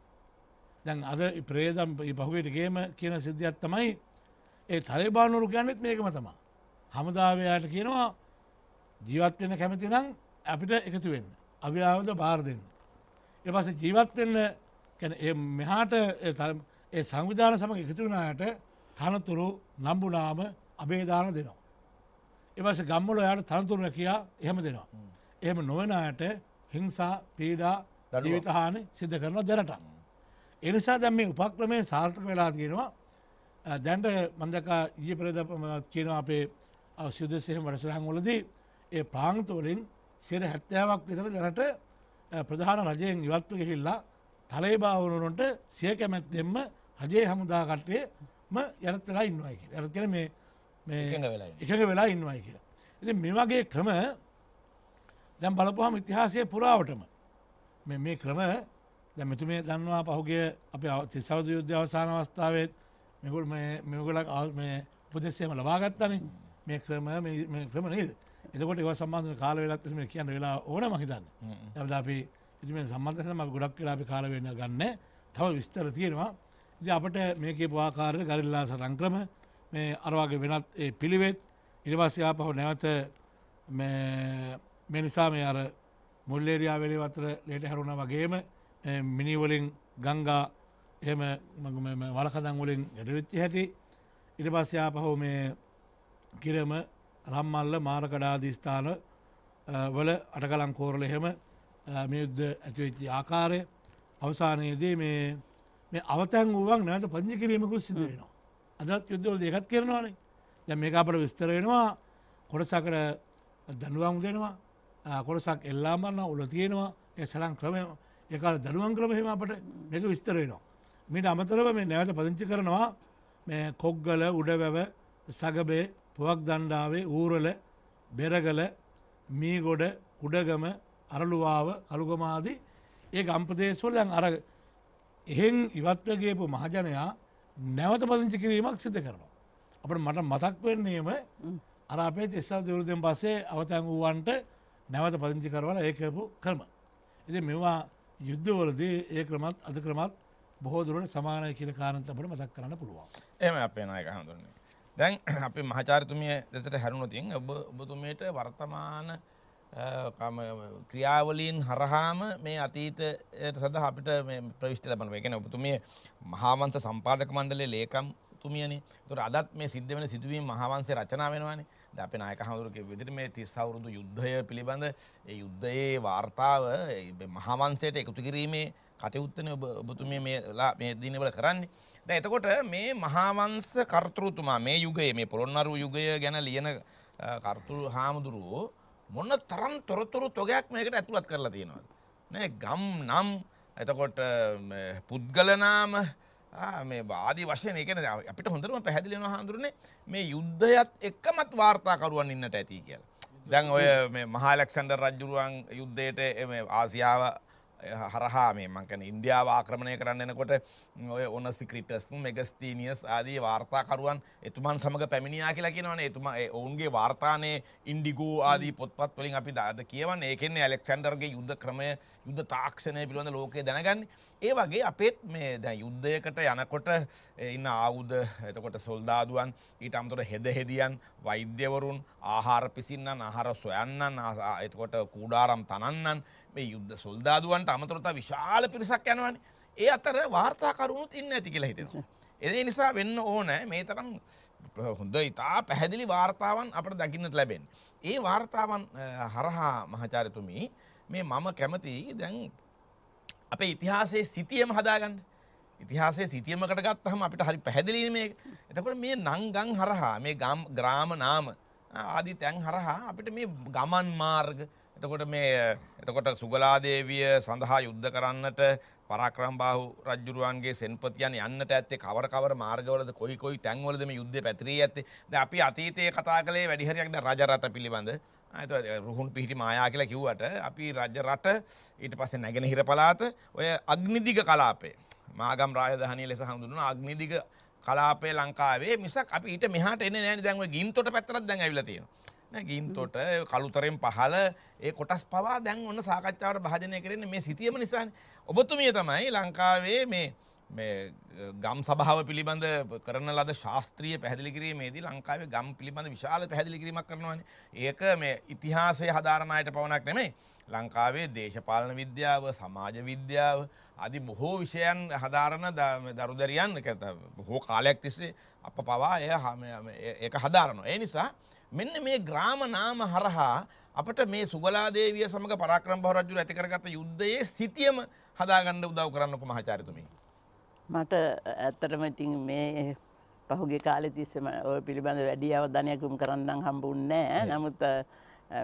Speaker 3: දැන් අද ප්‍රේදම් පහුගේට ගේම කියන සිද්ධියත් තමයි ඒ තලබානුරු ගන්නත් මේකම තමා. හමදාවයාට කියනවා ජීවත්වෙන කැමති නම් අපිට එකතු වෙන්න. අව්‍යාවද බාර දෙන්න. එපස ජීවත්වෙන්න මෙහාට ඒ සංවිධාන සමඟ එකතුනාට තනතුරු නම්බුනාම අබේධාන දෙනවා. එපස ගම්මල යාට තනතුරන කියා එහෙම දෙනවා. එහෙම නොවනාට හිංසා පීඩා දඩවිතහාන සිද්ධ කරන දෙරටක්. එනිසා දැම් මේ උපක්‍රමය සාර්ථක වෙලා තියෙනවා දැන්ට මන්දකා ඊය පෙරද කියනවා අපේ අවසිුදසයම වරසරංගොලදී ඒ ප්‍රාංතවලින් සිර හැත්තාවක් විතර දැනට ප්‍රධාන රජයෙන් ඉවත්තු ගෙහිල්ලා තලේ භාවනට සිය කැමැත්තෙම රජයේ හමුදා කට්ටයම යනත් වෙලා ඉන්නවායි කිය ඇරතින මේ එකඟ වෙලා ඉන්නවායි කියලා. ඉති මේ වගේ ක්‍රම දැම් බලපුහම ඉතිහාසය පුරාවටම මේ ක්‍රම දැ මෙතුමේ දන්නවා පහුගේ අප තිසවද යුද්ධ අවසාන අවස්ථාවත් මෙකුල් මෙගලක් මේ ප්‍රදෙස්සයම ලබාගත්තන මේ ක්‍රම ක්‍රම නේද එතකොට ඒව සම්බන්ධ කාල වෙලත් මේ කියන්න වෙලා ඕන මහිතන්න ඇද අපි ඉතිම සම්බන්ධන ම ගොඩක් කලාපි කාලවෙන්න ගන්න තව විස්තර තියෙනවා ඉති අපට මේක පවාකාරය ගරිල්ලා සරංක්‍රම මේ අරවාගේ වෙනත් පිළිවෙත් ඉරිවාසියාපහු නැවත මේ නිසා මේ අර මුල්ලේරයා වෙලි වතර ලේට හැරුණ වගේම මිනිවලින් ගංගා එහෙම වලකදන් වලින් ගැඩවිච්චි හැටි ඉට පස්සේ ආපහෝ මේ කිරම රම්මල්ල මාරකඩාදී ස්ථාන වල අටකලං කෝරල එහෙම මේ යුද්ධ ඇතිවෙච්චි ආකාරය අවසානයේදී මේ මේ අවතැන් වුවක් නැට පංජි කිරීමකුත් සිදු වෙනවා. අදත් යුද්ධවල දෙකත් කරනවානේ දැ මේක අපට විස්තර වෙනවා කොටසකට දනුවම් දෙනවා කොටසක් එල්ලාමන්න උල තියෙනවා ඒ සලං ක්‍රමයම එකල් දළුවංගලම හෙම අපට මේක විස්තර වෙනවා. මීට අමතරව මේ නැවත පදිංචි කරනවා මේ කොග්ගල උඩවැව සගබේ පුවක් දණ්ඩාවේ ඌරල බෙරගල මීගොඩ උඩගම අරළුවාව කළුගමාදී ඒ ගම්පදේශවල දැන් අර එහෙන් ඉවත්වගේපු මහජනයා නැවත පදිංචි කිරීමක් සිද කරනවා. අපට මට මතක් වෙන්නේම අර අපේ එස්සල් දවරුදෙන් පස්සේ අවතැන් වූවන්ට නැවත පදිංචි කරවල ඒකපු කරම. ඉති මෙවා යුද්ධවලදී ඒ ක්‍රමත් අද ක්‍රමත් බොහෝ දුරට සමානය කියන කාරණත් අපට මතක් කරන්න පුළුවන්.
Speaker 1: එහෙම අපේ නායක හඳුන්නේ. දැන් අපි මහාචාර්යතුමිය දෙතට හැරුණොතින් ඔබ ඔබතුමියට වර්තමාන ක්‍රියාවලින් හරහාම මේ අතීතයට සඳහා අපිට මේ ප්‍රවිෂ්ටි ලබනවා. ඒ කියන්නේ ඔබතුමිය මහාවංශ සම්පාදක මණ්ඩලයේ ලේකම්තුමියනේ. ඒතර අදත් මේ සිද්ධ වෙන සිදුවීම් මහාවංශේ රචනා වෙනවානේ. අප නායක හඳුරක විදිට මේ තිස් අවුරුදු යුද්ධය පිළිබඳ යුද්ධයේ වාර්තාව මහමන්සයට එකතු කිරීමේ කටයුත්තන ඔබතුම මේලා මේ දිනවල කරන්නේ. ද එතකොට මේ මහාවන්ස කර්තෘතුමා මේ යුගයේ මේ පොළොන්නරු යුගය ගැන ලියන කර්තුරු හාමුදුරුවෝ මොන්න තරම් තොරතුරු තොගයක් මේකට ඇතුළත් කරලා තියෙනවද. ගම් නම් එතකොට පුද්ගලනාම මේ ආදී වශයෙන් එකන අපිට හොඳරම පැහැදිලිෙන හඳුරනේ මේ යුද්ධයත් එක්කමත් වාර්තාකරුවන් ඉන්නට ඇති කියලා. දැන් ඔය මහාලක්ෂන්ඩ රජ්ජුරුවන් යුද්ධයට ආසියාව හරහා මේ මංකන ඉන්දියාව ආක්‍රමණය කරන්නනකොට ඔය ඔන්න සික්‍රිටස් මෙගස්තීනියස් ආදී වාර්තාකරුවන් එතුමන් සමඟ පැමිණියා කියලා කියෙනවන එතුම ඔවුන්ගේ වාර්තානය ඉන්ඩිගෝ ආදී පොත්පත් වලින් අපි දාද කියවන් ඒකෙන්නේ ඇලෙක්ෂන්ඩර්ගේ යුද්ධ ක්‍රමය යුද්ධ තාක්ෂණය පිළිබඳ ලෝකය දැනගන්නේ ඒ වගේ අපේත් මේ දැ යුද්ධයකට යනකොට ඉන්න ආවුද එතකොට සොල්දාදුවන් ඊට අමතොට හෙද හෙදියන් වෛද්‍යවරුන් ආහාර පිසින්නන් අහර සොයන්නන් එතකොට කූඩාරම් තනන්නන් මේ යුද්ධ සොල්දාදුවන්ට අමතරතා විශාල පිරිසක් යනවන ඒ අතර වාර්තාකරුණුත් ඉන්න ඇති කියලා හිතෙනවා. එදේ නිසා වෙන්න ඕන මේ තරම් හොඳ ඉතා පැහැදිලි වාර්තාවන් අපට දකින්නට ලැබෙන්. ඒ වාර්තාවන් හරහා මහචාරතුමි මේ මම කැමති දැන් අපේ ඉතිහාසයේ සිතියම හදාගන්න ඉතිහාසයේ සිතියමකට ගත්තහම අපිට හරි පැහැදිලිනේ මේක. එතකොට මේ නංගන් හරහා මේ ග්‍රාම නාම ආදී තැන් හරහා අපිට මේ ගමන් මාර්ග එතකොට මේ එතකොට සුගලාදේවිය සඳහා යුද්ධ කරන්නට පරාක්‍රමබාහු රජුරුවන්ගේ සෙන්පතියන් යන්නට ඇත්තේ කවර කවර මාර්ගවලද කොයි කොයි තැන්වලද මේ යුද්ධය පැතිරී ඇත්තේ. දැන් අපි අතීතයේ කතා කළේ වැඩි හරියක් දැන් රජ රට පිළිබඳ රුහුන් පිහිටි මයා කියලා කිව්වට අපි රජ රට ඊට පස්සේ නැගෙනහිර පළාත ඔය අග්නිදිග කලාපය මාගම් රාජධානිය ලෙස හඳුන්වන අග්නිදිග කලාපය ලංකාවේ මිසක් අපි ඊට මෙහාට එන්නේ නැහැ නේද දැන් ඔය ගින්තොට පැත්තට දැන් ඇවිල්ලා තියෙනවා නෑ ගින්තොට කළුතරෙන් පහළ ඒ කොටස් පවා දැන් ඔන්න සාකච්ඡාවට භාජනය කරන්නේ මේ සිටියම නිසානේ ඔබතුමිය තමයි ලංකාවේ මේ මේ ගම් සභාව පිළිබඳ කරන ලද ශාස්ත්‍රීය පැහැදිලි කිරීමේදී ලංකාවේ ගම් පිළිබඳ විශාල පැහැදිලි කිරීමක් කරනවානේ. ඒක මේ ඉතිහාසයේ හදාරන අයට පවණක් නෙමෙයි. ලංකාවේ දේශපාලන විද්‍යාව, සමාජ විද්‍යාව ආදී බොහෝ විෂයන් හදාරන දරුදරියන් බොහෝ කාලයක් තිස්සේ අප පවා ඒක හදාරනවා. ඒ නිසා මෙන්න මේ ග්‍රාම නාම හරහා අපට මේ සුගලාදේවිය සමඟ පරාක්‍රම භව රජුර ඇති කරගත්ත යුද්ධයේ සිටියම හදාගන්න උදව් කරන්නකෝ මහාචාර්යතුමී.
Speaker 2: මට ඇත්තටම ඉතින් මේ පහුගේ කාලෙ තිස්සම ඔය පිළිබඳ වැඩි අවධානයකුම් කරන්නම් හම්බුන්නේ නමුත්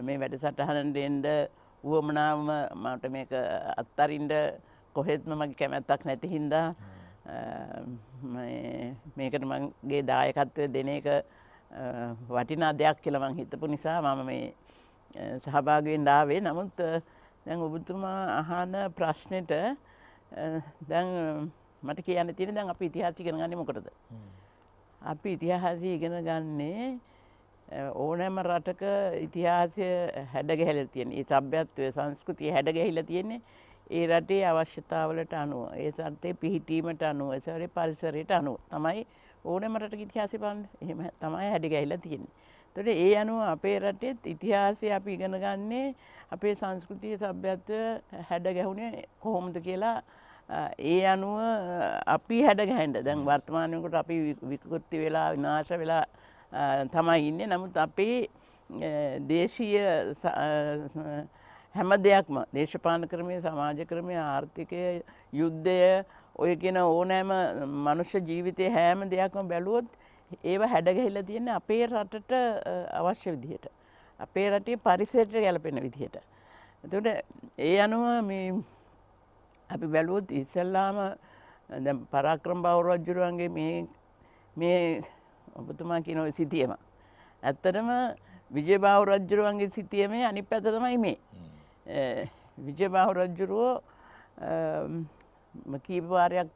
Speaker 2: මේ වැඩසටහනට එන්ඩ වුවමනාවම මට මේක අත්තරින්ට කොහෙත්ම මගේ කැමැත්තක් නැති හින්දා මේකට මගේ දායකත්වය දෙන එක වටිනා දෙයක් කියලමං හිතපු නිසා මම මේ සහභාගුවෙන් ඩාවේ නමුත් දැන් ඔබතුමා අහන ප්‍රශ්නයට දැන් මට කියන්න තියෙන දැන් අපි ඉතිහාස ඉගෙන ගන්නේ මොකටද? අපි ඉතිහාසය ඉගෙන ගන්නේ ඕනෑම රටක ඉතිහාසය හැඩගැහිලා තියෙන. ඒ සભ્યත්වය සංස්කෘතිය හැඩගැහිලා තියෙන්නේ ඒ රටේ අවශ්‍යතාවලට අනුව, ඒ රටේ පිහිටීමට අනුව, ඒ පරිසරයට අනුව තමයි ඕනෑම රටක ඉතිහාසය බලන්න. එහෙම තමයි හැඩගැහිලා තියෙන්නේ. එතකොට ඒ අනුව අපේ රටෙත් ඉතිහාසය අපි ඉගෙන ගන්නේ අපේ සංස්කෘතිය සભ્યත්වය හැඩ ගැහුනේ කොහොමද කියලා ඒ අනුව අපි හැඩ ගැහන්ට දැන් වර්තමානයකට අපි විකෘත්ති වෙලා විනාශ වෙලා තමයි ඉන්න නමුත් අපේ දේශීය හැම දෙයක්ම දේශපාන ක්‍රමය සමාජ ක්‍රමය ආර්ථිකය යුද්ධය ඔය කියෙන ඕනෑම මනුෂ්‍ය ජීවිතය හෑම දෙයක්ම බැලුවොත් ඒව හැඩගහිල තියෙන අපේ රටට අවශ්‍ය විදිහට. අපේ රටේ පරිසයට ගැලපෙන විදිහට. එතුට ඒ අනුව අපි බැලුවොත් ඉස්සල්ලාම පරාක්‍රම් බෞරජ්ජුරුවන්ගේ මේ මේ ඔබතුමා කියන සිතියම. ඇත්තටම විජය බාහුරජ්ජුරුවන්ගේ සිතියමේ අනි පැත තමයි මේ. විජය බාහුරජ්ජුරුවෝ කීපවාරයක්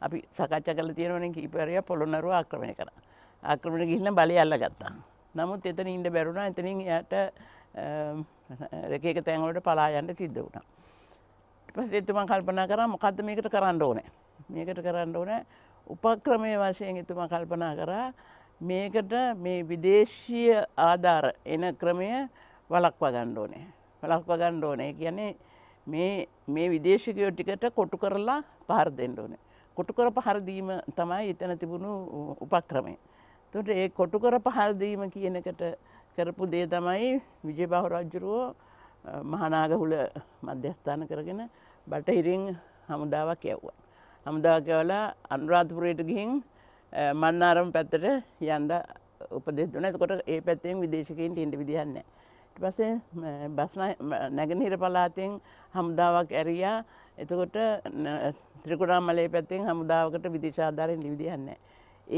Speaker 2: අපි සකච්ච කල තියෙනවන කීපරය පොළොන්නරුව ආක්‍රමය කර. ආක්‍රමණ ගිහින බලය අල්ල ගත්තා. නමුත් එතන ඉන්ඩ බැරුණා එතනින් යට රකක තැන්වලට පලායන්ට සිද්ධ වුණා. පස්සේ එතුමන් කල්පනා කරා මොකද්ද මේකට කරන්න ඕනේ. මේකට කරන්න ඕනේ උපක්‍රමයේ වශයෙන් එතුමා කල්පනා කරා මේකට මේ විදේශීය ආධාර එන ක්‍රමය වලක්වා ගන්න ඕනේ. වලක්වා ගන්න ඕනේ කියන්නේ මේ මේ විදේශිකයෝ ටිකට කොටු කරලා පහර දෙන්න ඕනේ. කොටු කර පහර දීම තමයි එතන තිබුණු උපක්‍රමය. එතකොට ඒ කොටු කර පහර දීම කියන එකට කරපු දේ තමයි විජයබාහු රජුරෝ මහානාගහුල මධ්‍යස්ථාන කරගෙන බටහිරින් හමුදාවක් යැව්වා. හමුදාකවලා අනුරාධපුරයට ගිහින් මන්නාරම් පැත්තට යන්ඩ උපදෙස් දුන කොට ඒ පැත්තෙන් විදේශකයින්ට ඉට විදිහන්න. ඉට පසේ බස්න නැගනහිර පලාතිෙන් හමුදාවක් ඇරයා එතකොට ත්‍රිකුණා මලේ පැත්තෙන් හමුදාවකට විදිශාධාරෙන් නිවිදිහන්න.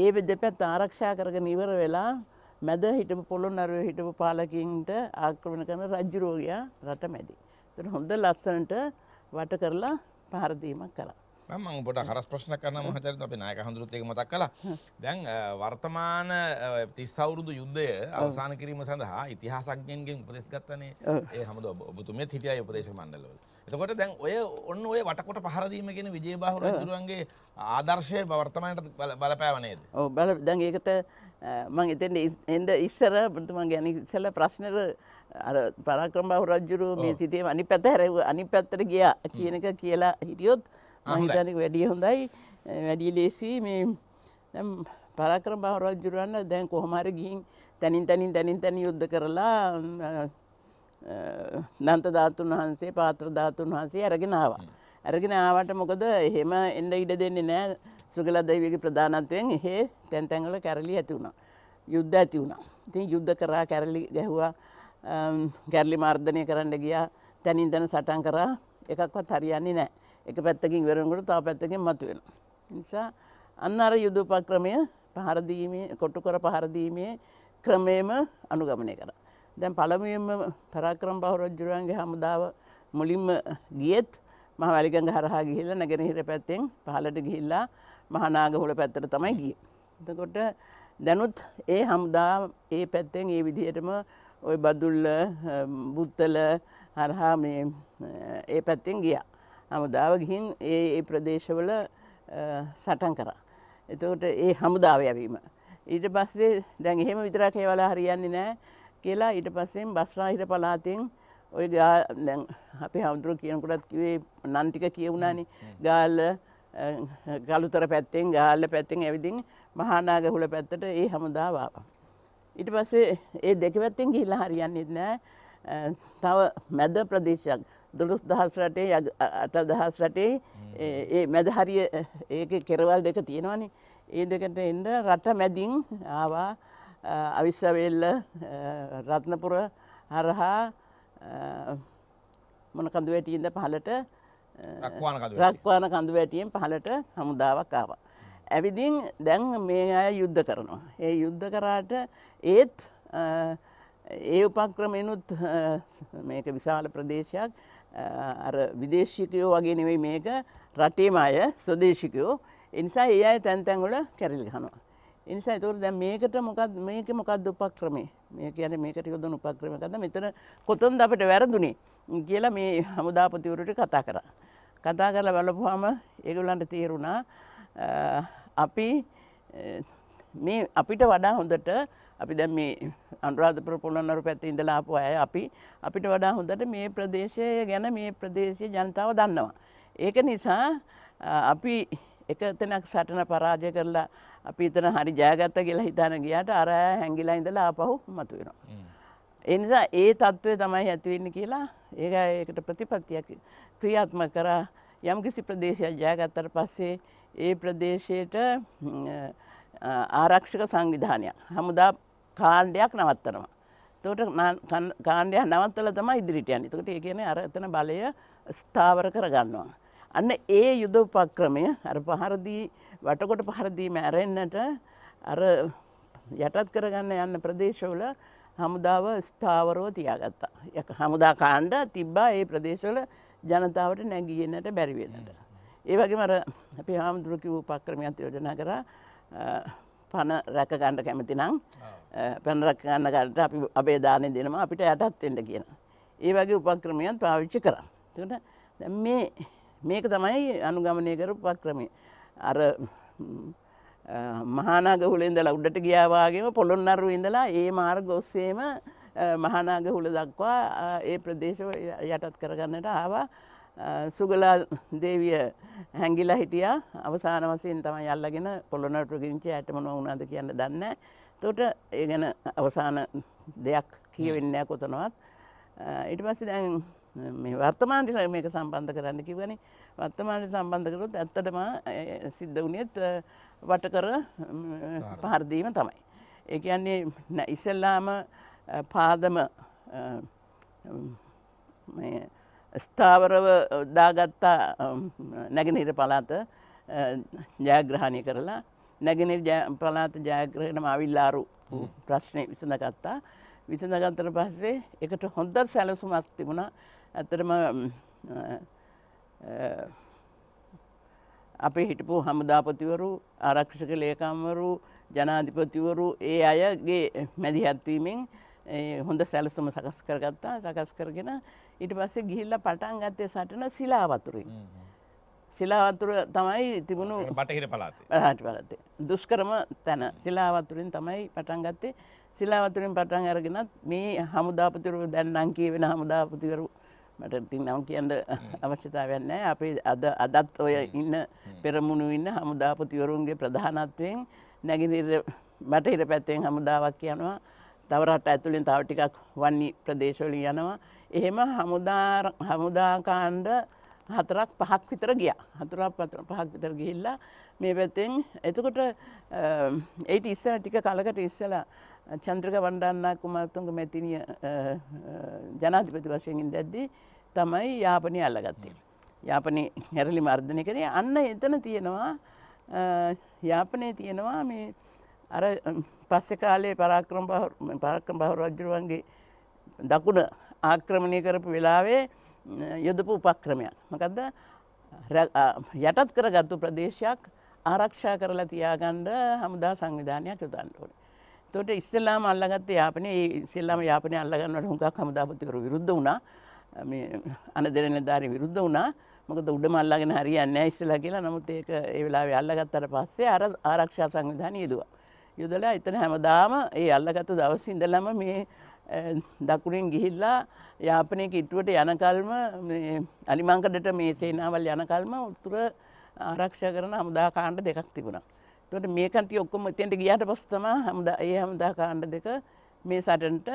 Speaker 2: ඒ දෙපැත් ආරක්ෂා කරග නිවර වෙලා මැද හිටපු පොළො නරුව හිටපු පාලකින්ට ආක්‍රමණ කරන රජ්ජුරෝගයා රට මැදි. තුර හොඳ ලස්සනට වට කරලා පහරදීමක් කලා.
Speaker 1: මම ඔබට හරස් ප්‍රශ්න කරන මහචරිත අපි නායක හඳුරුත් ඒක මතක් කළා. දැන් වර්තමාන 30 අවුරුදු යුද්ධය අවසන් කිරීම සඳහා ඉතිහාසඥයන්ගෙන් උපදෙස් ගත්තනේ ඒ හැමදෝ ඔබතුමෙත් හිටියයි උපදේශක මණ්ඩලවල. එතකොට දැන් ඔය ඔන්න ඔය වටකොට පහර දීම කියන විජේබාහු රජුරුවන්ගේ ආදර්ශය වර්තමානයට බලපෑව නේද?
Speaker 2: ඔව් බල දැන් ඒකට මම එතෙන් එන්න ඉස්සර මම ගැන ඉස්සලා ප්‍රශ්නෙට අර පරක්‍රම බහු රජ්ජුරුව මේ සිතේ අනි පැත හැරව අනි පැත්තර ගියා කියන එක කියලා හිටියොත් මහිතනක වැඩිය හොඳයි වැඩිය ලේසි මේ පරක්‍රම බහු රජ්ජුරුවන්න දැන් කොහොමර ගිහින් තැනින් තැනින් තැනින් තැන යුද්ධ කරලා නන්ත ධාතුන් වහන්සේ පාත්‍ර ධාතුන් වහන්සේ ඇරගෙන ආවා ඇරගෙන ආවට මොකද එහෙම එන්න ඉඩ දෙන්නේ නෑ සුගලදයිවගේ ප්‍රධානත්වයෙන් එහෙ තැන්තැන්වල කැරලි ඇති වුණා යුද්ධ ඇති වුණා ඉතින් යුද්ධ කරා කැරලි ගැහුවා ගැරලි මාර්ධනය කරන්න ගියා තැනින් තැන සටන් කරා එකක්වත් හරියන්නේ නෑ එක පැත්තකින් වෙරනකට තා පැත්තකින් මතුවෙන. නිසා අන්න අර යුදපක්‍රමය පහරදීමේ කොට්ටු කර පහරදීමේ ක්‍රමයම අනුගමනය කර. දැන් පළමුුවෙන්ම පරාක්‍රම් බහුරජ්ජුරුවන්ගේ හමුදාව මුලින්ම ගියත් මහ වැලිගඟ හරහා ගිහිල්ල නැගෙනහිර පැත්තෙන් පහලට ගිහිල්ලා මහනාග හොල පැත්තට තමයි ගිය. එතකොට දැනුත් ඒ හමුදා ඒ පැත්තෙන් ඒ විදිහටම ওই බදුල්ල බුත්තල හරහා මේ ඒ පැත්තෙන් ගියා. හමුදාව ගිහින් ඒ ප්‍රදේශවල සටන් කරා. එතකොට ඒ හමුදාව යැවීම. ඊට පස්සේ දැන් එහෙම විතරක් ඒවලා හරියන්නේ නැහැ කියලා ඊට පස්සෙන් බස්රාහිර පළාතෙන් ඔය දැන් අපි හමුදුරුව කියනකොටත් කිවේ නන් ටික කියවුණානේ ගාල්ල ගලුතර පැත්තෙන් ගාල්ල පැත්තෙන් ඇවිදින් මහානාගහුල පැත්තට ඒ හමුදාව ආවා. ඊට පස්සේ ඒ දෙකවැත්තෙන් ගිහිල්ලා හරියන්නේ නැහැ. තව මැද ප්‍රදේශයක් 12000 රටේ 8000 රටේ ඒ මැද හරිය ඒකේ කෙරවල් දෙක තියෙනවානේ. ඒ දෙකට එන්න රට මැදින් ආවා අවිස්සවෙල්ල රත්නපුර හරහා මොන කඳු වැටියෙන්ද පහලට රක්වාන කඳු වැටියෙන් පහලට හමුදාවක් ආවා. ඇවිදින් දැන් මේ අය යුද්ධ කරනවා. ඒ යුද්ධ කරාට ඒත් ඒ උපක්‍රමයනුත් මේක විශාල ප්‍රදේශයක් අර විදේශිකයෝ වගේ නෙවෙයි මේක රටේම අය ස්වදේශිකයෝ එනිසා ඒ අය තැන්තැන්වල කැරල් ගනවා. එනිසා තොර දැ මේකට මොකක් මේක මොකක්ද උපක්‍රමේ මේ කියන මේකට යොදන උපක්‍රමකද මෙතන කොතොන් අපට වැරදුනේ කියලා මේ හමුදාපතිවරට කතා කරා. කතා කරලා බලපුහම ඒගොල්ලන්ට තේරුණා අපි eh, මේ අපිට වඩා හොඳට අපි දැන් මේ අනුරාධපුර පොළොන්නරු පැත්තේ ඉඳලා ආපු අය අපි අපිට වඩා හොඳට මේ ප්‍රදේශය ගැන මේ ප්‍රදේශීය ජනතාව දන්නවා. ඒක නිසා eh, අපි එක තැනක් සටන පරාජය කරලා අපි එතන හරි ජයගත්ත කියලා හිතන ගියාට අර හැංගිලා ඉඳලා ආපහු මතුවෙනවා. ඒ නිසා ඒ తත්වය තමයි ඇති වෙන්නේ කියලා ඒක ඒකට ප්‍රතිපත්තියක් ක්‍රියාත්මක කරා යම්කිසි ප්‍රදේශයක් ජයගත්තට පස්සේ ඒ ප්‍රදේශයට ආරක්ෂක සංවිධානයක් හමුදා කාණ්ඩයක් නවත්තනවා. තෝට කාණ්ඩයක් නවත්තල තම ඉදිරිටයන් තකට ඒ කියන අරතන බලය ස්ථාවර කරගන්නවා. අන්න ඒ යුද උපක්‍රමය අර පහරදී වටකොට පහරදීම ඇරෙන්න්නට අර යටත් කරගන්න යන්න ප්‍රදේශවල හමුදාව ස්ථාවරෝ තියාගත්තා. හමුදා කාණ්ඩ තිබ්බා ඒ ප්‍රදේශවල ජනතාවට නැගියන්නට බැරිවෙනට. ඒ වගේ මර අපි හාමුදුරුකිව උපක්‍රමයක් යෝජනා කර පණ රැකගණ්ඩ කැමති නම් පැන රැකගන්න කරට අපි අපේ දානය දෙනවා අපිට යටත්වෙන්ට කියන. ඒ වගේ උපක්‍රමයන් පාවිච්චි කර. ට මේ මේක තමයි අනුගමනය කර උපක්‍රමය. අර මහනාග හුළෙන්දලා උඩට ගියාවාගේම පොළොන්නරු ඉඳලා ඒ මාර ගොස්සේම මහනාග හුළ දක්වා ඒ ප්‍රදේශ යටත් කරගන්නට ආවා සුගලා දේවිය හැංගිලා හිටියා අවසාන වසයෙන් තම යල්ලගෙන පොළොනට ගිංචි ඇටමන වුණද කියන්න දන්න. තොට ඒ ගැන අවසාන දෙයක් කියවෙන්නෑ කොතනවත්. ඉට පස්සේ දැන් වර්තමාන්ටි මේක සම්බන්ධ කරන්න කිවනි වර්තමාන්ට සම්බන්ධකරොත් ඇත්තටම සිද්ධ වුණත් වටකර පහරදීම තමයි. ඒකයන්නේ ඉසල්ලාම පාදම ස්ථාවරව දාගත්තා නැගනීර පලාත ජයග්‍රහණය කරලා නැගෙනර් පලාත ජයග්‍රහණම අවිල්ලාරු ප්‍රශ්නය විසඳගත්තා විසඳගත්තර පස්සේ එකට හොඳත් සැලසුමක් තිබුණා ඇතරම අපේ හිටපු හමදාපතිවරු ආරක්ෂක ලේකම්වරු ජනාධිපතිවරු ඒ අයගේ මැදිහත්වීමෙන් හොඳ සැලසුම සකස් කරගත්තා සකස් කරගෙන ඊට පස්සේ ගිහිල්ල පටන් ගත්තේ සටන සිලා වතුරින්. සිලාවතුර තමයි තිබුණු බටහිර පලාට පලතේ. දුෂ්කරම තැන සිලාවතුරින් තමයි පටන් ගත්තේ සිලාවතුරින් පටන් අරගෙනත් මේ හමුදාපතිරු දැන්නම් කියවෙන හමුදාපතිකරු මට ති නම් කියන්න අවශ්‍යතාවයන්න අපේ අද අදත් ඔය ඉන්න පෙරමුණු ඉන්න හමුදාපතිවරුන්ගේ ප්‍රධානත්වයෙන් නැගිනිර බටහිර පැත්තෙන් හමුදාවක් කියනවා තව රට ඇතුළින් තව ටිකක් වන්නි ප්‍රදේශවලින් යනවා. එහෙම හමුදාකාණ්ඩ හතරක් පහක් විතර ගියා. හතරක් පහක් විතර ගිහිල්ලා මේ පැත්තෙන් එතකොට ඒට ඉස්සර ටික කලකට ඉස්සලා චන්ද්‍රක වණ්ඩන්නා කුමාරතුංග මැතිණිය ජනාධිපති වශයෙන් දැද්දී තමයි යාපනය අල්ලගත්තේ. යාපනයේ හැරලි මර්ධනය කරේ අන්න එතන තියෙනවා යාපනයේ තියෙනවා මේ අර පස්සෙ කාලේ පරාක්‍රම පරක්කම බහු රජරුවන්ගේ දකුණ ආක්‍රමණය කරපු වෙලාවේ යොදපු උපක්‍රමයක් මකදද යටත් කරගත්තු ප්‍රදේශයක් ආරක්ෂා කරලා තියාගණ්ඩ හමුදා සංවිධානයක් යොදන්නඕන. තොට ඉස්සල්ලාම අල්ලගත්ත යාපන ඉස්සල්ලාම යාපන අල්ලගන්නට හුඟක් හමුදාපතිකර විරුද්ධ වුණා අන දෙරන ධාරි විරුද්ධ වුණා මොකද උඩ මල්ලාගෙන හරි අන්න ඉස්සලා කියලා නමුත් ඒක ඒ වෙලා අල්ලගත්තට පස්සේ අර ආරක්ෂා සංවිධානය යදවා. යුදලා එතන හැමදාම ඒ අල්ලගත දවස් ඉඳලම මේ දකුණින් ගිහිල්ලා යාපනය කිට්ටුවට යනකල්ම අලිමංකඩට මේ සේනාවල් යනකල්ම උත්තුර ආරක්ෂ කරන හමුදා කාණ්ඩ දෙකක් තිබුණා. තොට මේකන්ට ඔක්කොම එතෙන්ට ගියාට පස්සතම හමුද ඒ හමුදා කාණ්ඩ දෙක මේ සටන්ට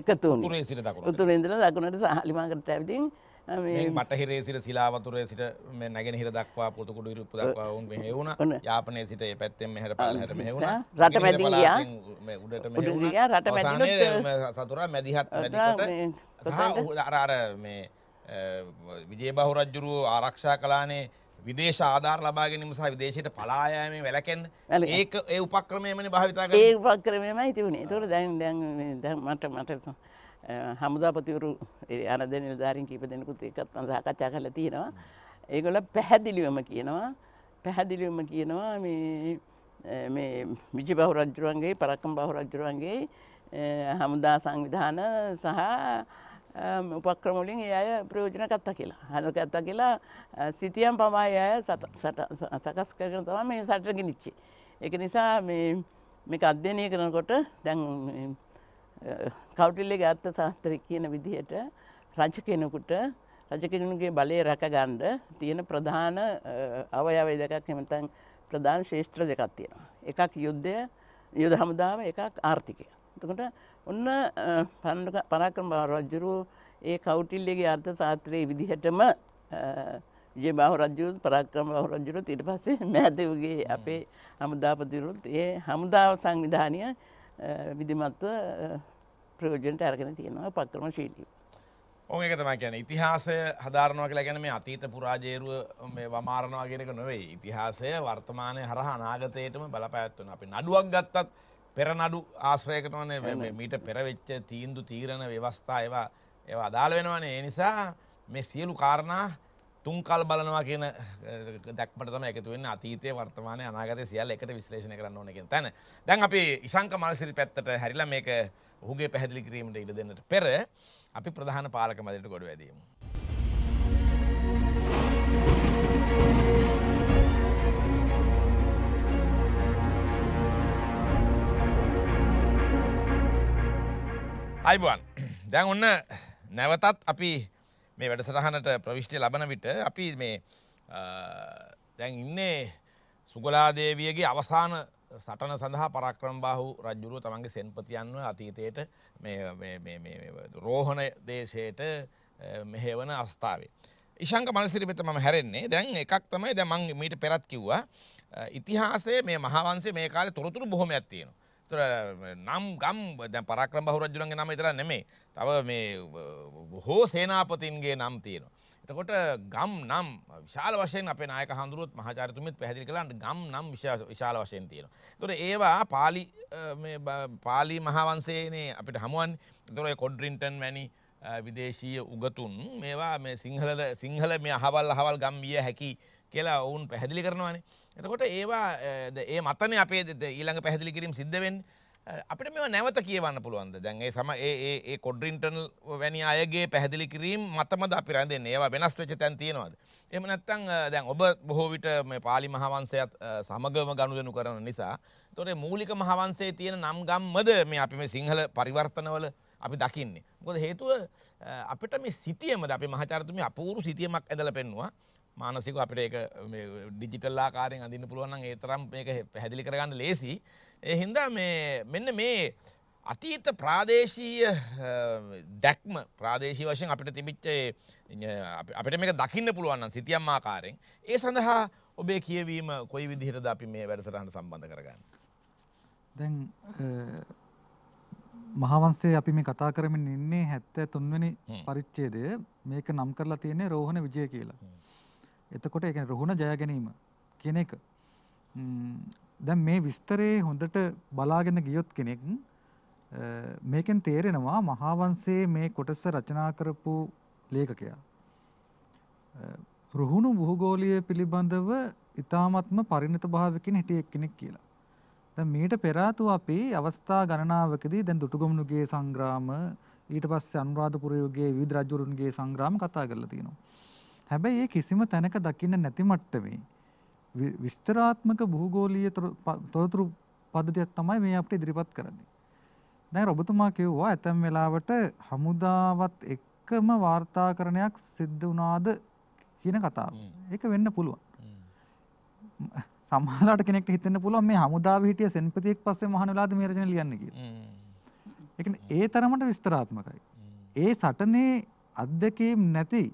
Speaker 2: එකතු උතුරේ සිට දකුණට උතුරේදල දකුණට සහලිමංකට ඇවිදිින් බටහිරේ
Speaker 1: සිට සිලාවතුරේ සිට නැගෙනහිර දක්වා පුතුකුඩු ඉරුප්පු දක්වා ඔවුන් මෙහෙවුණ යාපනයේ සිට ඒ පැත්තෙන් මෙහෙට පල්හැට මෙහෙවුණ රට මැදින් ගියා උඩට මෙහෙවුණ රට මැදිනුත් සතුරා මැදිහත් මැදිකොට සහ අර අර මේ විජේබහු රජුරුව ආරක්ෂා කළානේ විදේශ ආධාර ලබා ගැනීම සහ විදේශයට පලා යෑමෙන් වැළකෙන්න ඒක ඒ උපක්‍රමයමනේ භාවිතා කරන්නේ ඒ
Speaker 2: උපක්‍රමයමයි තිබුණේ ඒතකොට දැන් දැන් මට මට හමුදාපතිවරු අනද නිධාරින් කීප දෙනෙකුත් එකත් සාකච්ඡා කල තියෙනවා. ඒගොල පැහැදිලිවම කියනවා පැහැදිලිවම කියනවා මේ මිජි බහු රජ්ජුරුවන්ගේ පරක්කම් බහු රජ්ජුරුවන්ගේ හමුදා සංවිධාන සහ උපක්‍රමුලින් ඒ අය ප්‍රයෝජන කත්තා කියලා හඳක ඇත්ත කියලා සිතියම් පමයි අය සකස් කරන තම මේ සටරගෙන නිච්චේ. එක නිසා මේ අධ්‍යනය කරනකොට දැන් කවටිල්ලේ ගර්ථ සාස්ත්‍රය කියන විදිහට රජ කෙනෙකුට රජකෙනුගේ බලය රැකගණ්ඩ තියෙන ප්‍රධාන අවයවය දෙකක් එමතන් ප්‍රධාන ශේෂත්‍ර දෙකක් තියෙනවා. එකක් යුද්ධය යුද හමුදාව එකක් ආර්ථිකය. එතකොට ඔන්න පරාක්‍රම රජ්ජුරු ඒ කවුටිල්ලගේ අර්ථ සාත්‍රයේ විදිහටම ජය බාහ රජුත් පරාක්‍රම රජුරුත් ඉට පස්සේ මෑතවගේ අපේ හමුදාපතිරුත් ඒ හමුදාව සංවිධානය විදිමත්ව ප්‍රයෝජනට අරගෙන තියෙනවා පක්‍රම ශීලී.
Speaker 1: ඕ එක තමයි කියන ඉතිහාසය හදාරනවා කියලා ගැන මේ අතීත පුරාජේරුව මේ වමාරණවා කියනක නොවෙයි ඉතිහාසය වර්තමානය හරහා අනාගතයටම බලපෑත්වන අපි නඩුවක් ගත්තත් පෙර නඩු ආශ්‍රය කරනවනේ මීට පෙරවෙච්ච තීන්දු තීරණ ව්‍යවස්ථා ඒවා ඒවා අදාළ වෙනවනේ ඒ නිසා මේ සියලු කාරණා තුන්කල් බලනවා කියන දැක්මට තම එකතු වෙන්න අතීතය වර්තමානය අනාගත සියල් එකට විශ්ලේෂණ කරන්න ඕන කියන තැන දැන් අපි ඉශංක මනසිරි පැත්තට හැරිලා මේක ඔහුගේ පැහැදිලි කිරීමට ඉඩ දෙන්නට පෙර අපි ප්‍රධාන පාලක මැදිරිට ගොඩ වැදීමු. අයිබුවන් දැන් ඔන්න නැවතත් අපි මේ වැඩසටහනට ප්‍රවිශ්ටය ලබන විට අපි මේ දැන් ඉන්නේ සුගලාදේවියගේ අවසාන සටන සඳහා පරක්‍රම් බාහු රජ්ජුරුව තමන්ගේ සෙන්පතියන්ව අතීතයට රෝහණ දේශයට මෙහෙවන අවස්ථාවේ. ඉශංක මනසිරිපත ම හැරෙන්නේ දැන් එකක් තමයි දැමන් මීට පෙරත් කිව්වා ඉතිහාසේ මේ මහාවන්සේ මේ කාල තොරතුරු බොහොම ඇත්තියෙනවා. නම් ගම් දැ පරක්‍රම හුරජුරන්ගේ නම තර නෙමේ තව මේ බොහෝ සේනාපතින්ගේ නම් තියෙනවා. එතකොට ගම් නම් විශාල වශයෙන් අපේ නායක හඳුරුවත් මහාචාරතුමිත් පැහැදිලි කළාට ගම් නම් විශාල වශයෙන් තියෙනවා. එතකොට ඒවා පාලි පාලි මහාවංශයේනේ අපිට හමුවන්. එතකොට කොඩ්රින්ටන් වැනි විදේශීය උගතුන් මේවා මේ සිංහල සිංහල මේ අහවල් අහවල් ගම් විය හැකි කියලා ඔවුන් පැහැදිලි කරනවානේ. එතකොට ඒවා ඒ මතන අපේ ඊළඟ පැහදිලි කිරීම සිද්ධවෙන් අපිට මෙ නැවත කියවන්න පුළුවන්ද දැන් ඒ සම ඒ කොඩ්රින්ටනල් වැනි අයගේ පැහදිලි කිරීම මතමද අපි රැඳෙන් ඒවා වෙනස් වෙච තැන් තියෙනවාද එම නැත්තං දැන් ඔබ බොහෝ විට මේ පාලි මහවන්සයත් සමගම ගනුදනු කරන නිසා තොරේ මූලික මහවන්සේ තියෙන නම් ගම්මද මේ අපි මේ සිංහල පරිවර්තනවල අපි දකින්නේ. ගොද හේතුව අපිට මේ සිතියමද අපි මහචරතුම අපූරු සිතියමක් ඇදල පෙන්වා මානසික අපට ඒක ඩිජිටල් ආකාරයෙන් අඳන්න පුළුවන් ඒ තරම් මේක පැහැදිලි කරගන්න ලේසි. ඒ හින්දා මෙන්න මේ අතීත ප්‍රාදේශීය දැක්ම ප්‍රාදේශී වශයෙන් අපිට තිබිච්චේ අපිට මේක දකින්න පුළුවන් සිතියම් ආකාරයෙන් ඒ සඳහා ඔබේ කියවීම කොයි විදිහටද අපි මේ වැඩසටහන සම්බන්ධ කරගන්න.
Speaker 4: දැන් මහාවන්සේ අපි මේ කතා කරමින් ඉන්නේ හැත්ත තුන්වැනි පරිච්චේදය මේක නම් කරලා තියන්නේ රෝහණ විජය කියලා. එතකොට ඒ රුහුණ ජය ගැනීම කියන එක දැන් මේ විස්තරේ හොඳට බලාගෙන ගියොත් කෙනෙක් මේකෙන් තේරෙනවා මහාවංශයේ මේ කොටස රචනා කරපු ලේඛකයා රුහුණු භූගෝලීය පිළිබඳව ඉතාමත්ම පරිණත භාවයකින් හිටිය එක්කෙනෙක් කියලා. දැන් මීට පෙර ආතු අපි අවස්ථා ගණනාවකදී දැන් දුටුගමුණුගේ සංග්‍රාම ඊට පස්සේ අනුරාධපුර යුගයේ විවිධ රජුරුන්ගේ සංග්‍රාම කතා කරලා තියෙනවා. හැබැයි ඒ කිසිම තැනක දකින්න නැති මට්ටමේ විස්තරාත්මක භූගෝලීය තොරතුරු පද්ධතියක් තමයි මේ අපිට ඉදිරිපත් කරන්නේ. දැන් ඔබතුමා කිව්වා ඇතැම් වෙලාවට හමුදාවත් එක්කම වාර්තාකරණයක් සිද්ධ වුණාද කියන කතාව. ඒක වෙන්න පුළුවන්. සමහරලාට කෙනෙක්ට හිතෙන්න පුළුවන් මේ හමුදාවේ හිටිය සෙන්පතියෙක් පස්සේ මහාන වෙලාද මේ රචන ලියන්නේ කියලා. ඒ කියන්නේ ඒ තරමට විස්තරාත්මකයි. ඒ සටනේ අද්දකීම් නැති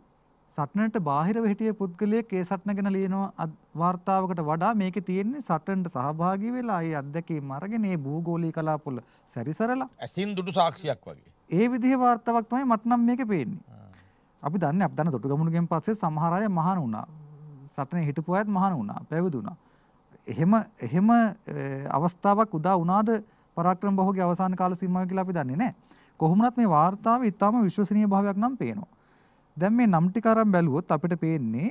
Speaker 4: සටනට බාහිරව හිටිය පුද්ගලයෙක් ඒ සටන ගැන ලියනවා වාර්තාවකට වඩා මේකේ තියෙන්නේ සටනට සහභාගී වෙලා ඒ අත්දැකීම් අරගෙන ඒ භූගෝලීය කලාපවල සැරිසරලා
Speaker 1: ඇසින් දුටු සාක්ෂියක් වගේ.
Speaker 4: ඒ විදිහේ වාර්තාවක් තමයි මට නම් මේකේ පේන්නේ. අපි දන්නේ අපි දන්න දොටුගමුණුගෙන් පස්සේ සමහර අය මහාන වුණා. සටනේ හිටපු අයත් මහාන වුණා, පැවිදි වුණා. එහෙම එහෙම අවස්ථාවක් උදා වුණාද පරාක්‍රම බහුගේ අවසාන කාල සීමාව කියලා අපි දන්නේ නැහැ. කොහොමනත් මේ වාර්තාව ඊටාම විශ්වසනීය භාවයක් නම් පේනවා. දැන් මේ නම් ටික අරන් බැලුවොත් අපිට පේන්නේ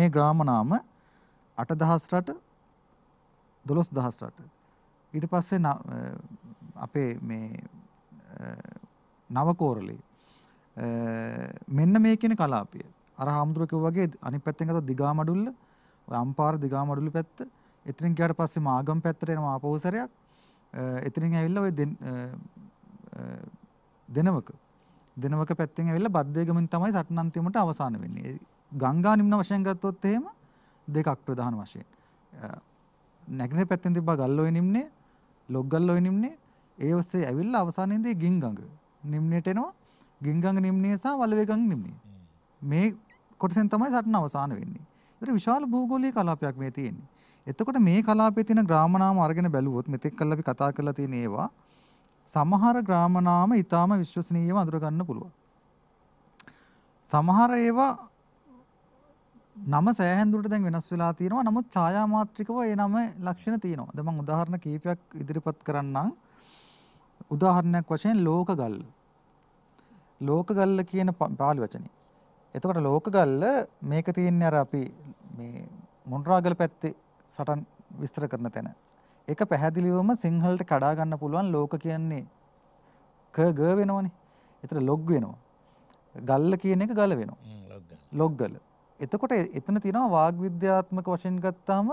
Speaker 4: මේ ග්‍රාම නාම 8000 රට 12000 රට. ඊට පස්සේ අපේ මේ නවකෝරළේ මෙන්න මේ කියන කලාපය. අර හාමුදුර කිව්වාගේ අනිත් පැත්තෙන් ගත්තොත් දිගාමඩුල්ල, ඔය අම්පාර දිගාමඩුල්ල පැත්ත, එතනින් ගියාට පස්සේ මාගම් පැත්තට එනවා ආපහු සැරයක්. එතනින් ඇවිල්ලා ඔය දෙනවක දෙනවක පැත්තෙන් ඇවිල්ලා බද්දේගමෙන් තමයි සටන අන්තිමට අවසන් වෙන්නේ. ගංගා නිම්න වශයෙන් ගත්තොත් එහෙම දෙකක් ප්‍රධාන වශයෙන්. නැගෙනහිර පැත්තෙන් තිබ්බා ගල්ලොයි නිම්නේ, ලොග්ගල්ලොයි නිම්නේ. ඒ ඔස්සේ ඇවිල්ලා අවසානයේදී ගින්ගඟ නිම්නේට එනවා. ගින්ගඟ නිම්නේ සහ වලවේගඟ නිම්නේ. මේ කොටසෙන් තමයි සටන අවසන් වෙන්නේ. ඒතර විශාල භූගෝලීය කලාපයක් මේ තියෙන්නේ. එතකොට මේ කලාපයේ තියෙන ග්‍රාම නාම අරගෙන බැලුවොත් මෙතෙක් කල් අපි කතා කරලා තියෙන ඒවා සමහර ග්‍රාම නාම ඊටාම විශ්වසනීයව අඳුර ගන්න පුළුවන්. සමහර ඒවා නම සෑහෙන දුරට දැන් වෙනස් වෙලා තියෙනවා. නමුත් ඡායා මාත්‍රිකව ඒ නම ලක්ෂණ තියෙනවා. දැන් මම උදාහරණ කීපයක් ඉදිරිපත් කරන්නම්. උදාහරණයක් වශයෙන් ලෝකගල්. ලෝකගල්ල කියන පාලි වචනේ. එතකොට ලෝකගල්ල මේක තියෙන්නේ අර අපි මේ මොන්රාගල පැත්තේ සටන් විස්තර කරන තැන. ඒක පැහැදිලිවම සිංහලට කඩා ගන්න පුළුවන් ලෝක කියන්නේ ක ග වෙනවනේ. ඒතර ලොග් වෙනවා. ගල්ල කියන එක ගල වෙනවා. ලොග්ගල. එතකොට එතන තියෙනවා වාග් විද්‍යාත්මක වශයෙන් ගත්තාම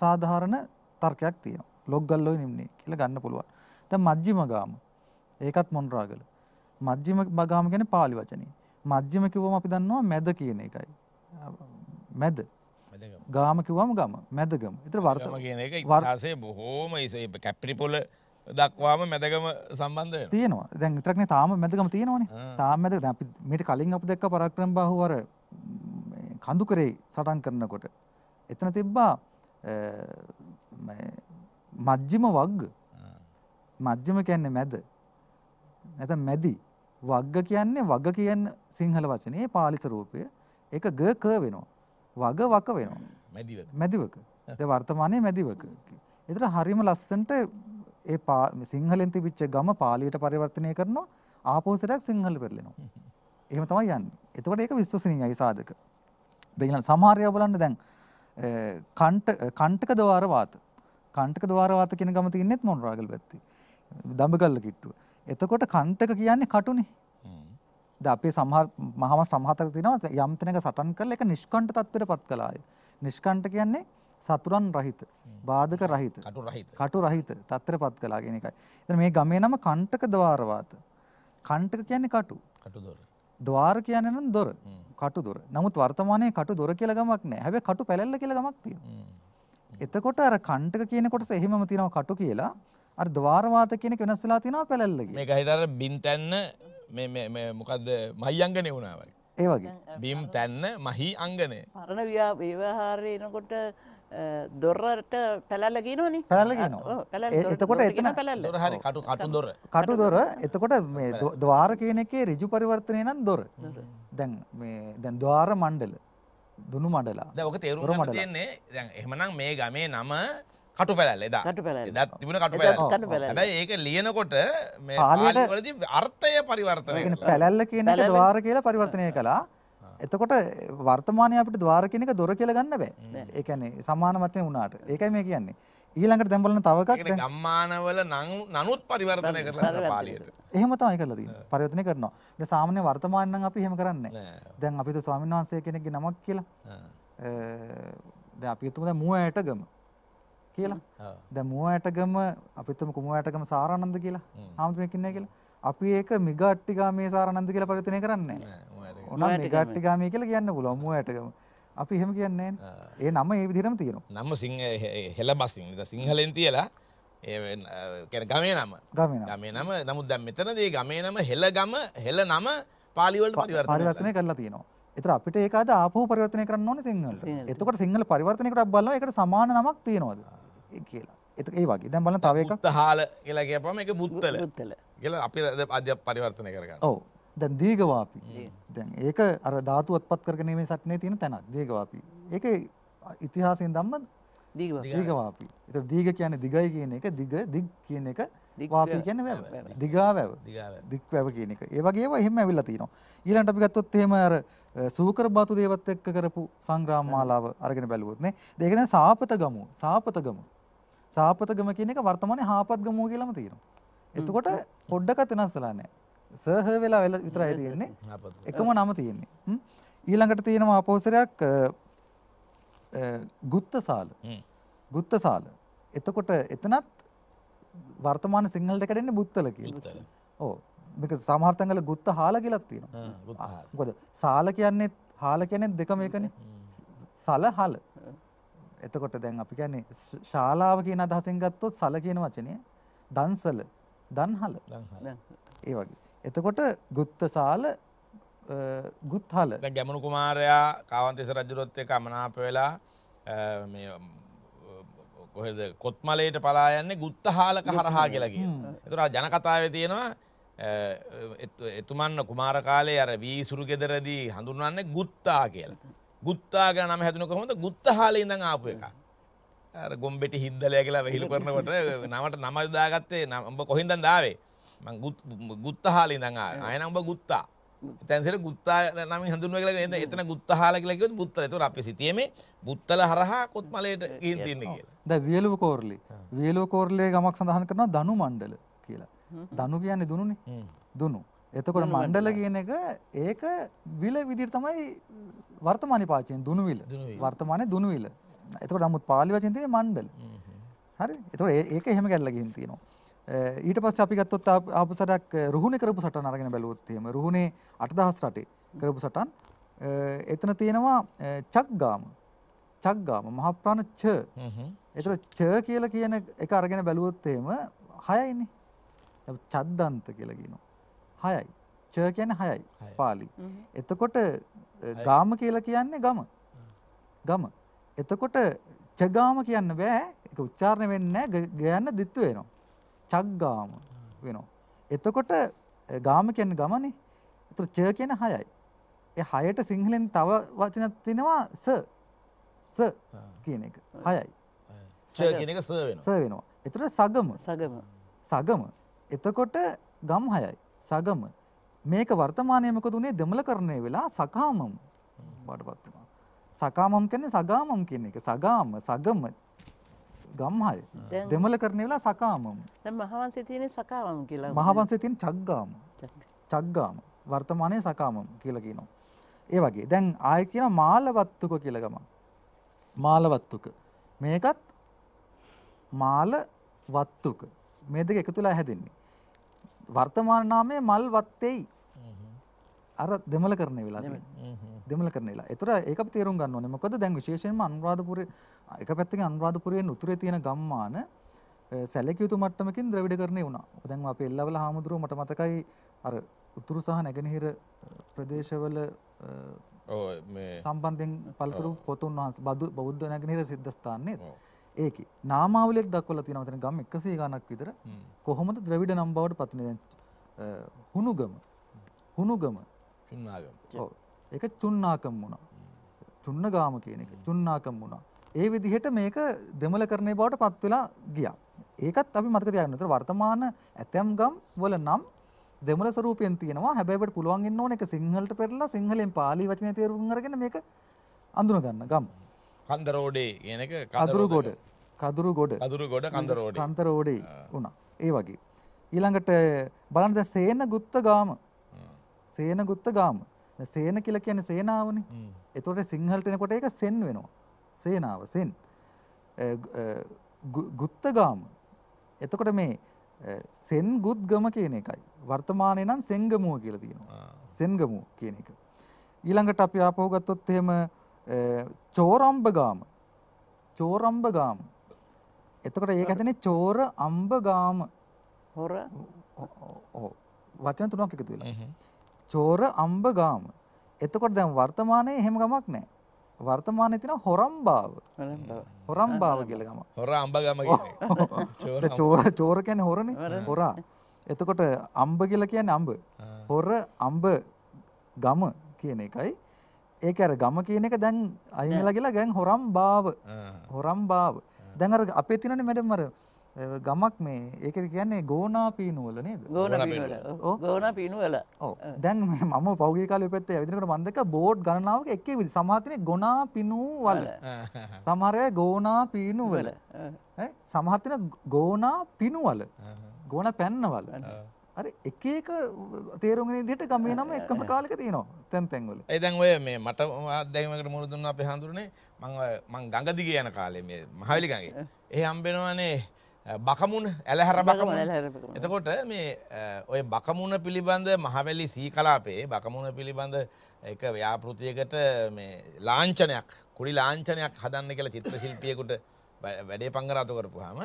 Speaker 4: සාධාරණ තර්කයක් තියෙනවා. ලොග්ගල්ලෝයි නිම්නේ කියලා ගන්න පුළුවන්. දැන් මජ්ක්‍ධිම ගාම. ඒකත් මොන්රාගල. මජ්ක්‍ධිම ගාම කියන්නේ pāli වචනේ. මජ්ක්‍ධිම කිව්වම අපි දන්නවා මැද කියන එකයි. මැද. ගාම කිව්වම ගම මැදගම එතර වර්තම කියන එක වර්සේ
Speaker 1: බොහෝම ඉසේ කැප්පිරිපොල දක්වාම මැදගම සම්බන්ධ තියෙනවා
Speaker 4: දැන් තරක්න තාම මැදගම තියෙනවන තාම මැද මට කලින් අප දෙක්ක පරක්රම් බහුවර කඳු කරේ සටන් කරනකොට එතන තිබ්බා මජ්ජිම වග්ග මජ්ජම කියන්නේ මැද නැත මැදි වග්ග කියන්නේ වග කියන්න සිංහල වචනයේ පාලිස රූපය එක ග ක වෙනවා වග වක වෙනවා මැදිවක ද වර්තමානය මැදිවක. එතර හරිම ලස්සන්ට ඒ සිංහලෙන් තිබිච්ච ගම පාලියට පරිවර්තනය කරනවා ආපෝසරයක් සිංහල පෙරලෙනවා. එහෙම තමයි යන්න එතකට ඒක විශ්වසනීයයි සාධක. දෙහිල සමහරය බලන්න දැන් කණ්ටක දවාරවාත කණ්ටක දවාරවාත කෙන ගම තින්නෙත් මොනරාගල් පැත්ති. දඹගල්ල කිට්ටුව. එතකොට කණ්ටක කියන්නේ කටුනේ ද අපේ සමහ මහම සමහතක තිනවා යම්තනක සටන් කරල එක නිෂ්කණ්ට තත්වයට පත් කලාය. නිෂ්කණ්ට කියන්නේ සතුරන් රහිත බාධක රහිත කටු රහිත තත්ත්‍ර පත් කලාගෙන එකයි. එ මේ ගමේ නම කණ්ටක දවාරවාත. කණ්ටක කියන්නේ කටු දවාර කියන නම් දොර කටු දුර නමුත් වර්තමානය කටු දොර කියල ගමක් නෑ හැබ කටු පැල්ල කියල ගමක් තිය. එතකොට අර කණ්ටක කියනකොට එහෙම තිනව කටු කියලා අ දවාරවාත කියනෙ වෙනස්සලා තිනවා පැල්ලගේ
Speaker 1: හිර බින්තැන්න මොකක්ද මයි අංගනය වුණාවයි. ඒවගේ බිම් තැන්න මහි අංගනය.
Speaker 2: පරණ ව්‍යා ව්‍යවහාරයනකොට දොරට පැලලගෙන නි පැල එතකොට එතන පැල හරි කටු කටු දොර
Speaker 4: කටු දොර එතකොට මේ දවාර කියන එකේ රිජු පරිවර්තනය නම් දොර දැන් දැන් දවාර මණ්ඩල දුනු මඩලා
Speaker 1: දැක තේරු මට තියන්නේ දැන් එහමනම් මේ ගමේ නම කටු පැල් එදා එදත් තිබුණ කටු
Speaker 4: පැල්
Speaker 1: හැබැයි ඒක ලියනකොට මේ පාලිවලදී අර්ථය පරිවර්තනය කරනවා පැලැල්ල කියන එක ద్వාර
Speaker 4: කියලා පරිවර්තනය කළා එතකොට වර්තමානයේ අපිට ద్వාර කියන එක දොර කියලා ගන්න බෑ ඒ කියන්නේ සමාන මතනේ වුණාට ඒකයි මේ කියන්නේ ඊළඟට දැන් බලන්න තව එකක් දැන්
Speaker 1: ගම්මානවල නනුත් පරිවර්තනය කරලා පාලියට
Speaker 4: එහෙම තමයි කරලා තියෙන්නේ පරිවර්තනය කරනවා දැන් සාමාන්‍ය වර්තමාන නම් අපි එහෙම කරන්නේ නැහැ දැන් අපි තු ස්වාමීන් වහන්සේ කෙනෙක්ගේ නමක් කියලා දැන් අපි හිතමු දැන් මුව ඇටගම කියලා ද මුවඇටගම අපිත්තම කුමුවඇටගම සාරණන්ද කියලා හාමුදුරකින්න කියලා අපි ඒක මිගට්ටිගාමේ සාරණන්ද කියලා පරිතිනය කරන්නේ ඔන ගට්ටිගාමය කියලා කියන්න පුල මුව ඇටගම අපි හෙම කියන්නේ ඒ නම ඒ විදිරම තියෙන
Speaker 1: නම සිංහ හෙල බසින් සිංහලෙන් තියලා ඒ ගමේ නම ගමේ නම නමුත් දැම් මෙතනදේ ගමේ නම හෙල ගම හෙල නම පාලිවලට පරිවර්තනය
Speaker 4: කරලා තියෙනවා එතර අපිට ඒකද ආපහු පරිවර්තනය කරන්න ඕනේ සිංහලට. එතකොට සිංහල පරිවර්තනයකට බැලුවා ඒකට සමාන නමක් තියනවාද? කියලා එත ඒ වගේ දැන් බලන්න තව එකක් හාල
Speaker 1: කියලා කියපම ඒක බුත්තල කියලා අපි අධ්‍ය පරිවර්තනය කරගන්න ඔව්
Speaker 4: දැන් දීඝවාපි දැන් ඒක අර ධාතු අත්පත් කර ගැනීමේ සටනේ තියෙන තැනක් දීඝවාපි ඒක ඉතිහාසයෙන් ධම්ම
Speaker 2: දීඝවාපි
Speaker 4: එතකොට දීඝ කියන්නේ දිගයි කියන එක දිග දිග් කියන එක වාපී කියන වැව දිගා වැව දික් වැව කියන එක ඒ වගේ ඒවා එහෙම ඇවිල්ලා තිනවා ඊළඟට අපි ගත්තොත් එහෙම අර සූකර බාතු දේවත් එක්ක කරපු සංග්‍රාම මාලාව අරගෙන බැලුවොත් නේ ඒක දැන් සාපත ගමු සාපත ගමු සාපතගම කියන එක වර්තමානයේ හාපත්ගමුව කියලාම තියෙනවා. එතකොට පොඩ්ඩකත් වෙනස් වෙලා නැහැ. සර්හ වෙලා විතරයි තියෙන්නේ. එකම නම තියෙන්නේ. ඊළඟට තියෙනවා අපෝසරයක් ගුත්තසාල. ගුත්තසාල. එතකොට එතනත් වර්තමාන සිංහලට කැඩෙන්නේ බුත්තල කියලා. ඔව්. මේක සමහරතංගල ගුත්ත හාල කියලාත් තියෙනවා. මොකද සාල කියන්නේ හාල කියන්නේ දෙකම එකනේ. සලහල. එතකොට දැන් අපි කියන්නේ ශාලාව කියන අදහසින් ගත්තොත් සල කියන වචනේ දන්සල දන්හල ඒ වගේ. එතකොට ගුත්තසාල ගුත්හල
Speaker 1: ගැමුණු කුමාරයා කාවන්තෙස රජුරොත් එක අමනාප වෙලා කොහෙද කොත්මලයට පලා යන්නේ ගුත්තහාලක හරහා කියලගේ. එතුරා ජනකතාව තියෙනවා එතුමන්න කුමාර කාලේ අර වී සුරු ගෙදරදී හඳුන්වන්නේ ගුත්තා කියලා. ගුත්තා ගැන නම හැදුන කොහොමද ගුත්ත හාලේ ඉඳන් ආපු එක. අර ගොම්බෙටි හිද්දලයා කියලා වෙහිළු කරනකොට නමට නම දාගත්තේ ඔබ කොහින්දන් දාවේ? මං ගුත්ත හාලේ ඉඳන් ආවේ. ආයෙ නම් ඔබ ගුත්තා. එතනසර ගුත්තා නම් හඳුන්වනවා කියලා නේද? එතන ගුත්ත හාලා කියලා කිව්වොත් බුත්තල. ඒතකොට අපි සිටියේමේ බුත්තල හරහා කොත්මලයට ගිහින් තින්නේ කියලා.
Speaker 4: දැන් වියලුව කෝරළේ. වියලුව කෝරළේ ගමක් සඳහන් කරනවා දනු මණ්ඩල කියලා. දනු කියන්නේ දුනුනේ. දුනු. එතකොට මණ්ඩල කියන එක ඒක විල විදිහට තමයි වර්තමානයේ පාවිච්චිෙන් දුනුවිල. වර්තමානයේ දුනුවිල. එතකොට නමුත් පාලි වචෙන් තියෙන්නේ මණ්ඩල. හරි? එතකොට ඒක එහෙම ගැලලා ගිහින් තියෙනවා. ඊට පස්සේ අපි ගත්තොත් ආපු සටක් රුහුණේ කරපු සටන් අරගෙන බැලුවොත් එහෙම රුහුණේ 8000 රටේ කරපු සටන් එතන තියෙනවා චක්ගාම. චක්ගාම මහප්‍රාණ ච. එතකොට ච කියලා කියන එක අරගෙන බැලුවොත් එහෙම 6යිනේ. චද්දන්ත කියලා කියනවා. 6යි. ච කියන්නේ 6යි පාලි. එතකොට ගාම කියලා කියන්නේ ගම. ගම. එතකොට චගාම කියන්න බෑ. ඒක උච්චාරණය වෙන්නේ නැහැ. ගයන්න දිත්තු වෙනවා. චග්ගාම වෙනවා. එතකොට ගාම කියන්නේ ගමනේ. එතකොට ච කියන්නේ 6යි. ඒ 6ට සිංහලෙන් තව වචනක් තියෙනවා ස. ස කියන එක. 6යි. ච කියන එක ස වෙනවා. ස වෙනවා. එතකොට සගම. සගම. සගම. එතකොට ගම් 6යි. සගම මේක වර්තමානයේ මොකද උනේ දෙමළකරණය වෙලා සකාමම් වඩපත් වෙනවා. සකාමම් කියන්නේ සගාමම් කියන එක. සගාම සගම ගම්හල් දෙමළකරණය වෙලා සකාමම්.
Speaker 2: දැන් මහවංශයේ තියෙන සකාමම් කියලා. මහවංශයේ
Speaker 4: තියෙන චග්ගාම. චග්ගාම වර්තමානයේ සකාමම් කියලා කියනවා. ඒ වගේ. දැන් ආයෙ කියන මාලවත්තුක කියලා ගමක්. මාලවත්තුක. මේකත් මාල වත්තුක. මේ දෙක එකතුලා හැදෙන්නේ. වර්තමාන නාමය මල් වත්තේයි අර දෙමළ කරන වෙලා දෙමළ කරන වෙලා. ඒතර ඒක අපි තේරුම් ගන්න ඕනේ. මොකද දැන් විශේෂයෙන්ම අනුරාධපුරේ එක පැත්තකින් අනුරාධපුරයෙන් උතුරේ තියෙන ගම්මාන සැලකිය යුතු මට්ටමකින් ද්‍රවිඩකරණය වුණා. දැන් අපි එල්ලවල හාමුදුරුවෝ මට මතකයි අර උතුරු සහ නැගෙනහිර ප්‍රදේශවල සම්බන්ධයෙන් පල්කරු පොතුන් වහන්සේ බෞද්ධ නැගෙනහිර සිද්ධස්ථානයේ ඒක නාමාවලෙක් දක්වල තියෙන මෙතන ගම් 100 ගණක් විතර කොහොමද ද්‍රවිඩ නම් බවට පත් වෙන්නේ දැන් හුනුගම හුනුගම චුන්නාගම ඔව් ඒක චුන්නාකම් වුණා චුන්නගාම කියන එක චුන්නාකම් වුණා ඒ විදිහට මේක දෙමළකරණය බවට පත් වෙලා ගියා ඒකත් අපි මතක තියාගන්න උතර වර්තමාන ඇතැම් ගම් වල නම් දෙමළ ස්වරූපයෙන් තියෙනවා හැබැයි අපිට පුළුවන් ඉන්න ඕන එක සිංහලට පෙරලා සිංහලෙන් පාලි වචනේ තේරුම් අරගෙන මේක අඳුන ගන්න ගම්
Speaker 1: කන්දරෝඩේ කියන එක කඳුරුගොඩ
Speaker 4: කදුරු ගොඩ කදුරු ගොඩ කන්දරෝඩ කන්තරෝඩේ වුණා ඒ වගේ. ඊළඟට බලන්න දැන් සේන ගුත්ත ගාම සේන ගුත්ත ගාම සේන කියලා කියන්නේ සේනාවනේ. ඒතකොට සිංහලට එනකොට ඒක සෙන් වෙනවා. සේනාව සෙන්. ගුත්ත ගාම. එතකොට මේ සෙන් ගුත්ගම කියන එකයි. වර්තමානයේ නම් සෙන්ගමුව කියලා තියෙනවා. සෙන්ගමුව කියන එක. ඊළඟට අපි ආපහු ගත්තොත් එහෙම චෝරම්බගාම චෝරම්බගාම එතකොට ඒක ඇතුලේ චෝර අම්බගාම හොර ඔව් වචන තුනක් එකතු වෙලා. චෝර අම්බගාම. එතකොට දැන් වර්තමානයේ එහෙම ගමක් නැහැ. වර්තමානයේ තියෙන හොරම්බාව. හොරම්බාව කියලා ගම. හොර අම්බගම කියන්නේ. චෝර චෝර කියන්නේ හොරනේ. හොරා. එතකොට අම්බ කියලා කියන්නේ අම්බ. හොර අම්බ ගම කියන එකයි. ඒක අර ගම කියන එක දැන් අයින් වෙලා ගිලා දැන් හොරම්බාව. හොරම්බාව. දැන් අර අපේ තියෙනනේ මැඩම් අර ගමක් මේ ඒක කියන්නේ ගෝනා පීනුවල නේද
Speaker 2: ගෝනා පීනුවල
Speaker 4: දැන් මම පෞගේ කාලේ පැත්තේ ඇවිදිනකොට මම දැක්ක බෝඩ් ගණනාවක එකේ විදි සමහරකනේ ගෝනා පීනුවල සමහර අය ගෝනා පීනුවල ඈ සමහර තියෙන ගෝනා පීනුවල ගෝනා පැන්නවල අර එක එක තේරුගෙන දිට ගමේ නම එකම කාලක තියනවා තැන් තැන්වල
Speaker 1: එදැන් ඔය මේ මට අදැීමකට මුරු දුන්න අප හඳුරනේ මං ගඟදිග යන කාලේ මේ මහවිලිගගේ ඒ හම්බෙනවානේ බකමුණ ඇලහැර බකම එතකොට මේ ඔය බකමුණ පිළිබඳ මහවැලි සී කලාපේ බකමුණ පිළිබඳ එක ව්‍යාපෘතියකට මේ ලාංචනයක් කුඩි ලාංචනයක් හදන්න කියලා චිත්‍ර ශිල්පියකුට වැඩේ පංගරාතු කරපුහම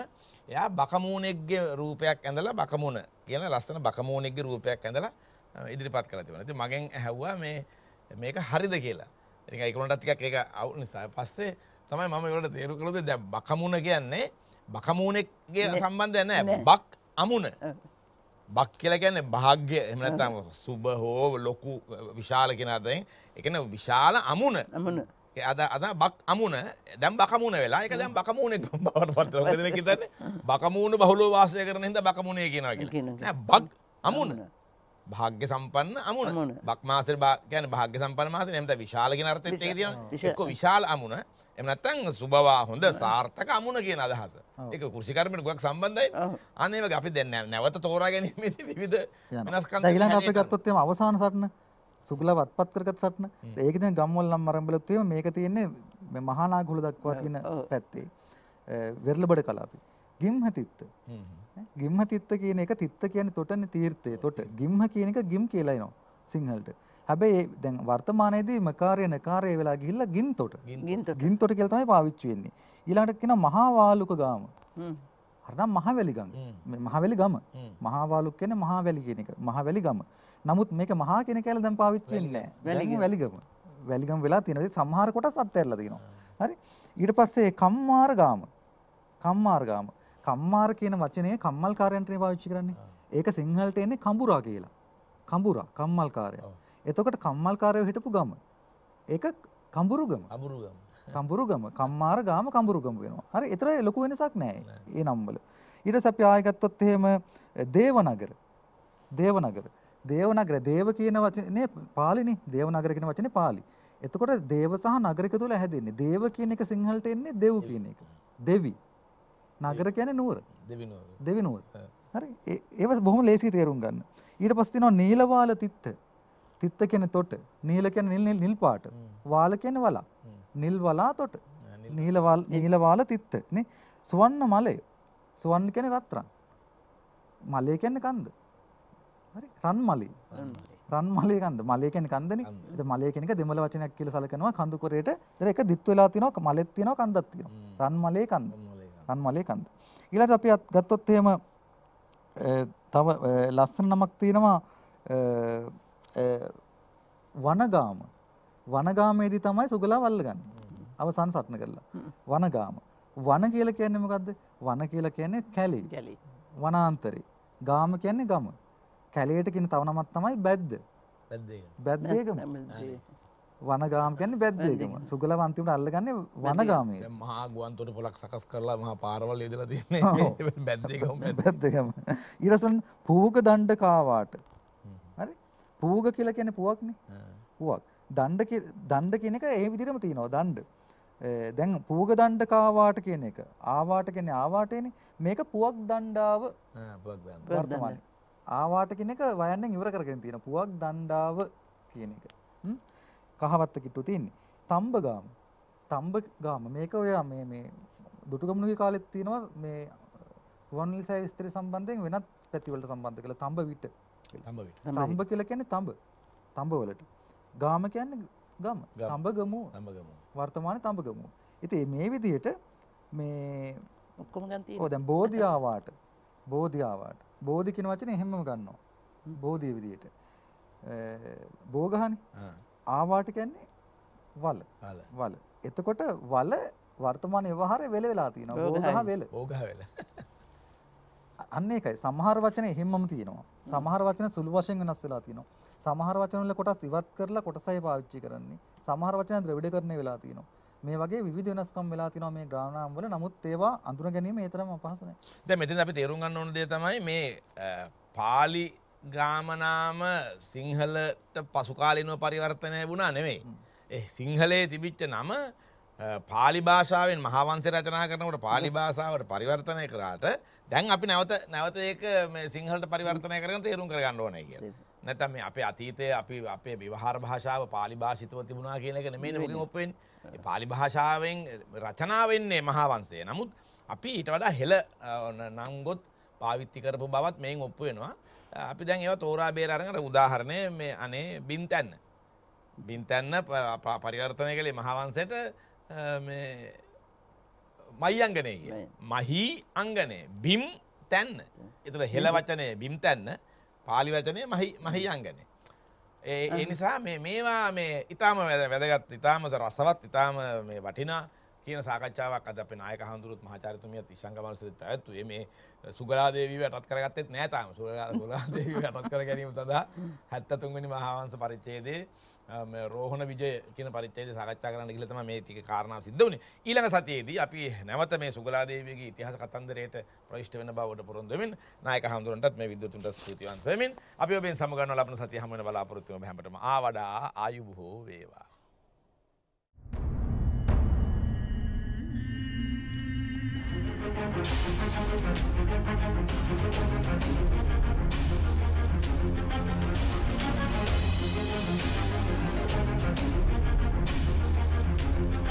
Speaker 1: එයා බකමූණෙක්ගේ රූපයක් ඇඳලා බකමුණ කියන ලස්සන බකමූණෙක්ගේ රූපයක් ඇඳලා ඉදිරිපත් කළ තිබුණා. ඉතින් මගෙන් ඇහුවා මේ මේක හරිද කියලා. ඉතින් ඒකලොන්ට ටිකක් ඒක අවුල් නිසා පස්සේ තමයි මම ඒකට තේරු කළොත් දැන් බකමුණ කියන්නේ බකමූණෙක්ගේ සම්බන්ධයක් නැහැ. බක් අමුණ. බක් කියලා කියන්නේ භාග්‍ය එහෙම නැත්නම් සුබ හෝ ලොකු විශාල කියන අතරින් ඒ කියන්නේ විශාල අමුණ. අමුණ. අද අද බක් අමුණ දැම් බකමුණ වෙලා එක දැම් බකමුණේ බවට පත් ලොකදන කිතන්නේ බකමුණු බහුලෝ වාසය කරන හිද බකමුණේ කියනවා කියලා බක් අමුණ භාග්‍ය සම්පන්න අමුණ බක් මාසර ගැන භාග්‍ය සම්පන මාස එමට විශාල නර්තය තියෙන එක්ක විශාල අමුණ එමනත්තන් සුබවා හොඳ සාර්ථක අමුණ කියන අදහස එක කෘෂිකරමට ගොක් සම්බන්ධයි අනේ අපි දෙන්න නැවත තෝරා ගැනීමේ විධ
Speaker 4: වෙනස්කන් ගත්තොත්තම අවසාන සටන සුගලව අත්පත් කරගත් සටන. ඒක දැන් ගම්වල නම් අරන් බලුත් එහෙම මේක තියෙන්නේ මේ මහා නාගහුල දක්වා තියෙන පැත්තේ. වෙරළබඩ කලාපේ. ගිම්හතිත්ත. ගිම්හතිත්ත කියන එක තිත්ත කියන්නේ තොටනේ තීර්ථය. තොට. ගිම්හ කියන එක ගිම් කියලා එනවා සිංහලට. හැබැයි දැන් වර්තමානයේදී මකාරය නකාරය වෙලා ගිහිල්ලා ගින්තොට. ගින්තොට කියලා තමයි පාවිච්චි වෙන්නේ. ඊළඟට කියනවා මහා වාලුක ගාම. හරිනම් මහවැලි ගම. මහවැලි ගම. මහා වාලුක කියන්නේ මහවැලි කියන එක. මහවැලි ගම. නමුත් මේක මහා කෙනෙක් කියලා දැන් පාවිච්චි වෙන්නේ නැහැ. වැලිගම. වැලිගම වෙලා තියෙනවා. සමහර කොටස් අත්හැරලා තියෙනවා. හරි. ඊට පස්සේ කම්මාර්ගාම. කම්මාර්ගාම. කම්මාර් කියන වචනේ කම්මල්කාරයන්ටනේ පාවිච්චි කරන්නේ. ඒක සිංහලට එන්නේ කඹුරා කියලා. කඹුරා කම්මල්කාරය. එතකොට කම්මල්කාරයෝ හිටපු ගම. ඒක කඹුරුගම. කඹුරුගම. කඹුරුගම කම්මාර ගාම කඹුරුගම වෙනවා. හරි ඒතර ලොකු වෙනසක් නැහැ. ඒ නම් වල. ඊට පස්සේ අපි ආයෙ ගත්තොත් එහෙම දේවනගර. දේවනගර. දේවනගර දේව කියන වචනේ පාලිනේ දේවනගර කියන වචනේ පාලි. එතකොට දේව සහ නගරික තුල හැදෙන්නේ. දේව කියන එක සිංහලට එන්නේ දෙව් කියන එක. දෙවි. නගර කියන්නේ නුවර. දෙවි නුවර. දෙවි නුවර. හරි. ඒව බොහොම ලේසියි තේරුම් ගන්න. ඊට පස්සේ තියෙනවා නීලවාල තිත්ත. තිත්ත කියන්නේ තොට. නීල කියන්නේ නිල් නිල් පාට. වාල කියන්නේ වලා. නිල් වලා තොට. නීලවාල නීලවාල තිත්ත නේ. සුවන්න මලය. සුවන්න කියන්නේ රත්තරන්. මලය කියන්නේ කන්ද. හරි රන් මලේ රන් මලේ කන්ද මලේ කියන්නේ කන්දනේ ඉතින් මලේ කියන එක දෙමළ වචනයක් කියලා සැලකනවා කඳු කොරේට ඉතින් ඒක දිත් වෙලා තිනවා මලෙත් තිනවා කන්දක් තිනවා රන් මලේ කන්ද රන් මලේ කන්ද ඊළඟට අපි ගත්තොත් එහෙම තව ලස්සන නමක් තියෙනවා වනගාම වනගාමේදී තමයි සුගලා වල්ලගන්නේ අවසන් සත්න කරලා වනගාම වන කියලා කියන්නේ මොකද්ද වන කියලා කියන්නේ කැලේ වනාන්තරේ ගාම කියන්නේ ගම කැලේට කියන තව නමක් තමයි බැද්ද. බැද්දේගම. වනගාම කියන්නේ බැද්දේගම. සුගලව අන්තිමට අල්ලගන්නේ වනගාමයේ. දැන්
Speaker 1: මහා ගුවන්තොට පොලක් සකස් කරලා මහා පාරවල් යදලා තියන්නේ බැද්දේගම
Speaker 4: බැද්දේගම. ඊටසන් පූග දණ්ඩ කාවාට. හරි? පූග කියලා කියන්නේ පුවක්නේ. පුවක්. දණ්ඩ දණ්ඩ කියන එක ඒ විදිහටම තියෙනවා දණ්ඩ. දැන් පූග දණ්ඩකාවාට කියන එක ආවාට කියන්නේ ආවාටයනේ මේක පුවක් දණ්ඩාව
Speaker 1: වර්තමානයේ
Speaker 4: ආවාට කියන එක වයන්නෙන් ඉවර කරගෙන තියෙන පුවක් දණ්ඩාව කියන එක. කහවත්ත කිට්ටු තියෙන්නේ. තම්බගාම. තම්බගාම මේක ඔය මේ මේ දුටුගමුණුගේ කාලෙත් තියෙනවා මේ වන්ලිසය විස්තර සම්බන්ධයෙන් වෙනත් පැතිවලට සම්බන්ධ කළ තම්බ විට තම්බ කියල කියන්නේ තම්බ තම්බවලට ගාම කියන්න ගම තම්බ ගමු වර්තමාන තම්බ ගමු ඉති මේ විදියට මේ
Speaker 2: ඔක්කොම ගන්තී දැම්
Speaker 4: බෝධියාවාට බෝධියාවාට බෝධි කියන වචනේ එහෙමම ගන්නවා. බෝධිය විදියට. බෝගහනේ. ආවාට කියන්නේ වල. වල. එතකොට වල වර්තමාන ව්‍යවහාරය වෙල වෙලා තියෙනවා. බෝගහ වෙල. බෝගහ වෙල. අන්න ඒකයි. සමහර වචන එහෙමම තියෙනවා. සමහර වචන සුළු වශයෙන් වෙනස් වෙලා තියෙනවා. සමහර වචන වල කොටස් ඉවත් කරලා කොටසයි පාවිච්චි කරන්නේ. සමහර වචන ද්‍රවිඩකරණය වෙලා තියෙනවා. මේ වගේ විවිධ වෙනස්කම් වෙලා තියෙනවා මේ ග්‍රාමනාම් වල. නමුත් ඒවා අඳුන ගැනීම ඒ තරම් අපහසු නැහැ.
Speaker 1: දැන් මෙතෙන් අපි තේරුම් ගන්න ඕන දේ තමයි මේ පාලි ගාමනාම සිංහලට පසු කාලිනව පරිවර්තනය වුණා නෙමෙයි. ඒ සිංහලයේ තිබිච්ච නම පාලි භාෂාවෙන් මහාවන්සේ රචනා කරනකට පාලි භාෂාවට පරිවර්තනය කරාට දැන් අපි නැවත නැවත ඒක සිංහලට පරිවර්තනය කරන තේරුම් කරගන්න ඕනයි කිය. නැතම් මේ අපේ අතීතය අපි අපේ විවහාර භාෂාව පාලි භාෂිතව තිබුණා කියන එක නෙමෙයි මොකෙන් ඔප්පෙන්නේ. පාලි භාෂාවෙන් රචනාවෙන්නේ මහාවන්සේ නමුත් අපි ඊට වඩා හෙළ නංගොත් පාවිත්ති කරපු බවත් මෙයින් ඔප්පු වෙනවා අපි දැන් ඒව තෝරා බේරරඟට උදාහරණය මේ අනේ බින්තැන්න බින්තැන්න පරිවර්තනය කළේ මහාවන්සට මයි අංගනය කිය මහි අංගනේ බිම් තැන්න එතුළ හෙළ වචනය බිම් තැන්න පාලි වචනය මහි අංගනේ ඒ නිසා මේවා මේ ඉතාම වැද වැදගත් ඉතාම රසවත් ඉතාම මේ වටිනා කියන සාකච්ඡාවක් අද අපේ නායක හඳුරුත් මහාචාර්යතුමියත් ඉෂංගමල් සිරිත් පැවැත්වුවේ මේ සුගලාදේවීව යටත් කරගත්තෙත් නෑ තාම සුගලාදේවීව යටත් කර ගැනීම සඳහා 73 වෙනි මහා වංශ පරිච්ඡේදයේ රෝහණ විජය කියන පරිච්ඡේදය සාකච්ඡා කරන්න කියලා තමයි මේ ටික කාරණා සිද්ධ වුණේ. ඊළඟ සතියේදී අපි නැවත මේ සුගලා දේවියගේ ඉතිහාස කතන්දරයට ප්‍රවිෂ්ඨ වෙන බවට පොරොන්දු වෙමින් නායක හඳුරන්ටත් මේ විද්වතුන්ට ස්තුතිවන්ත වෙමින් අපි ඔබෙන් සමු ගන්නවා ලබන සතිය හැම වෙන බලාපොරොත්තු වෙන හැමතෙම ආ වඩා ආයුබෝව වේවා. Thank you.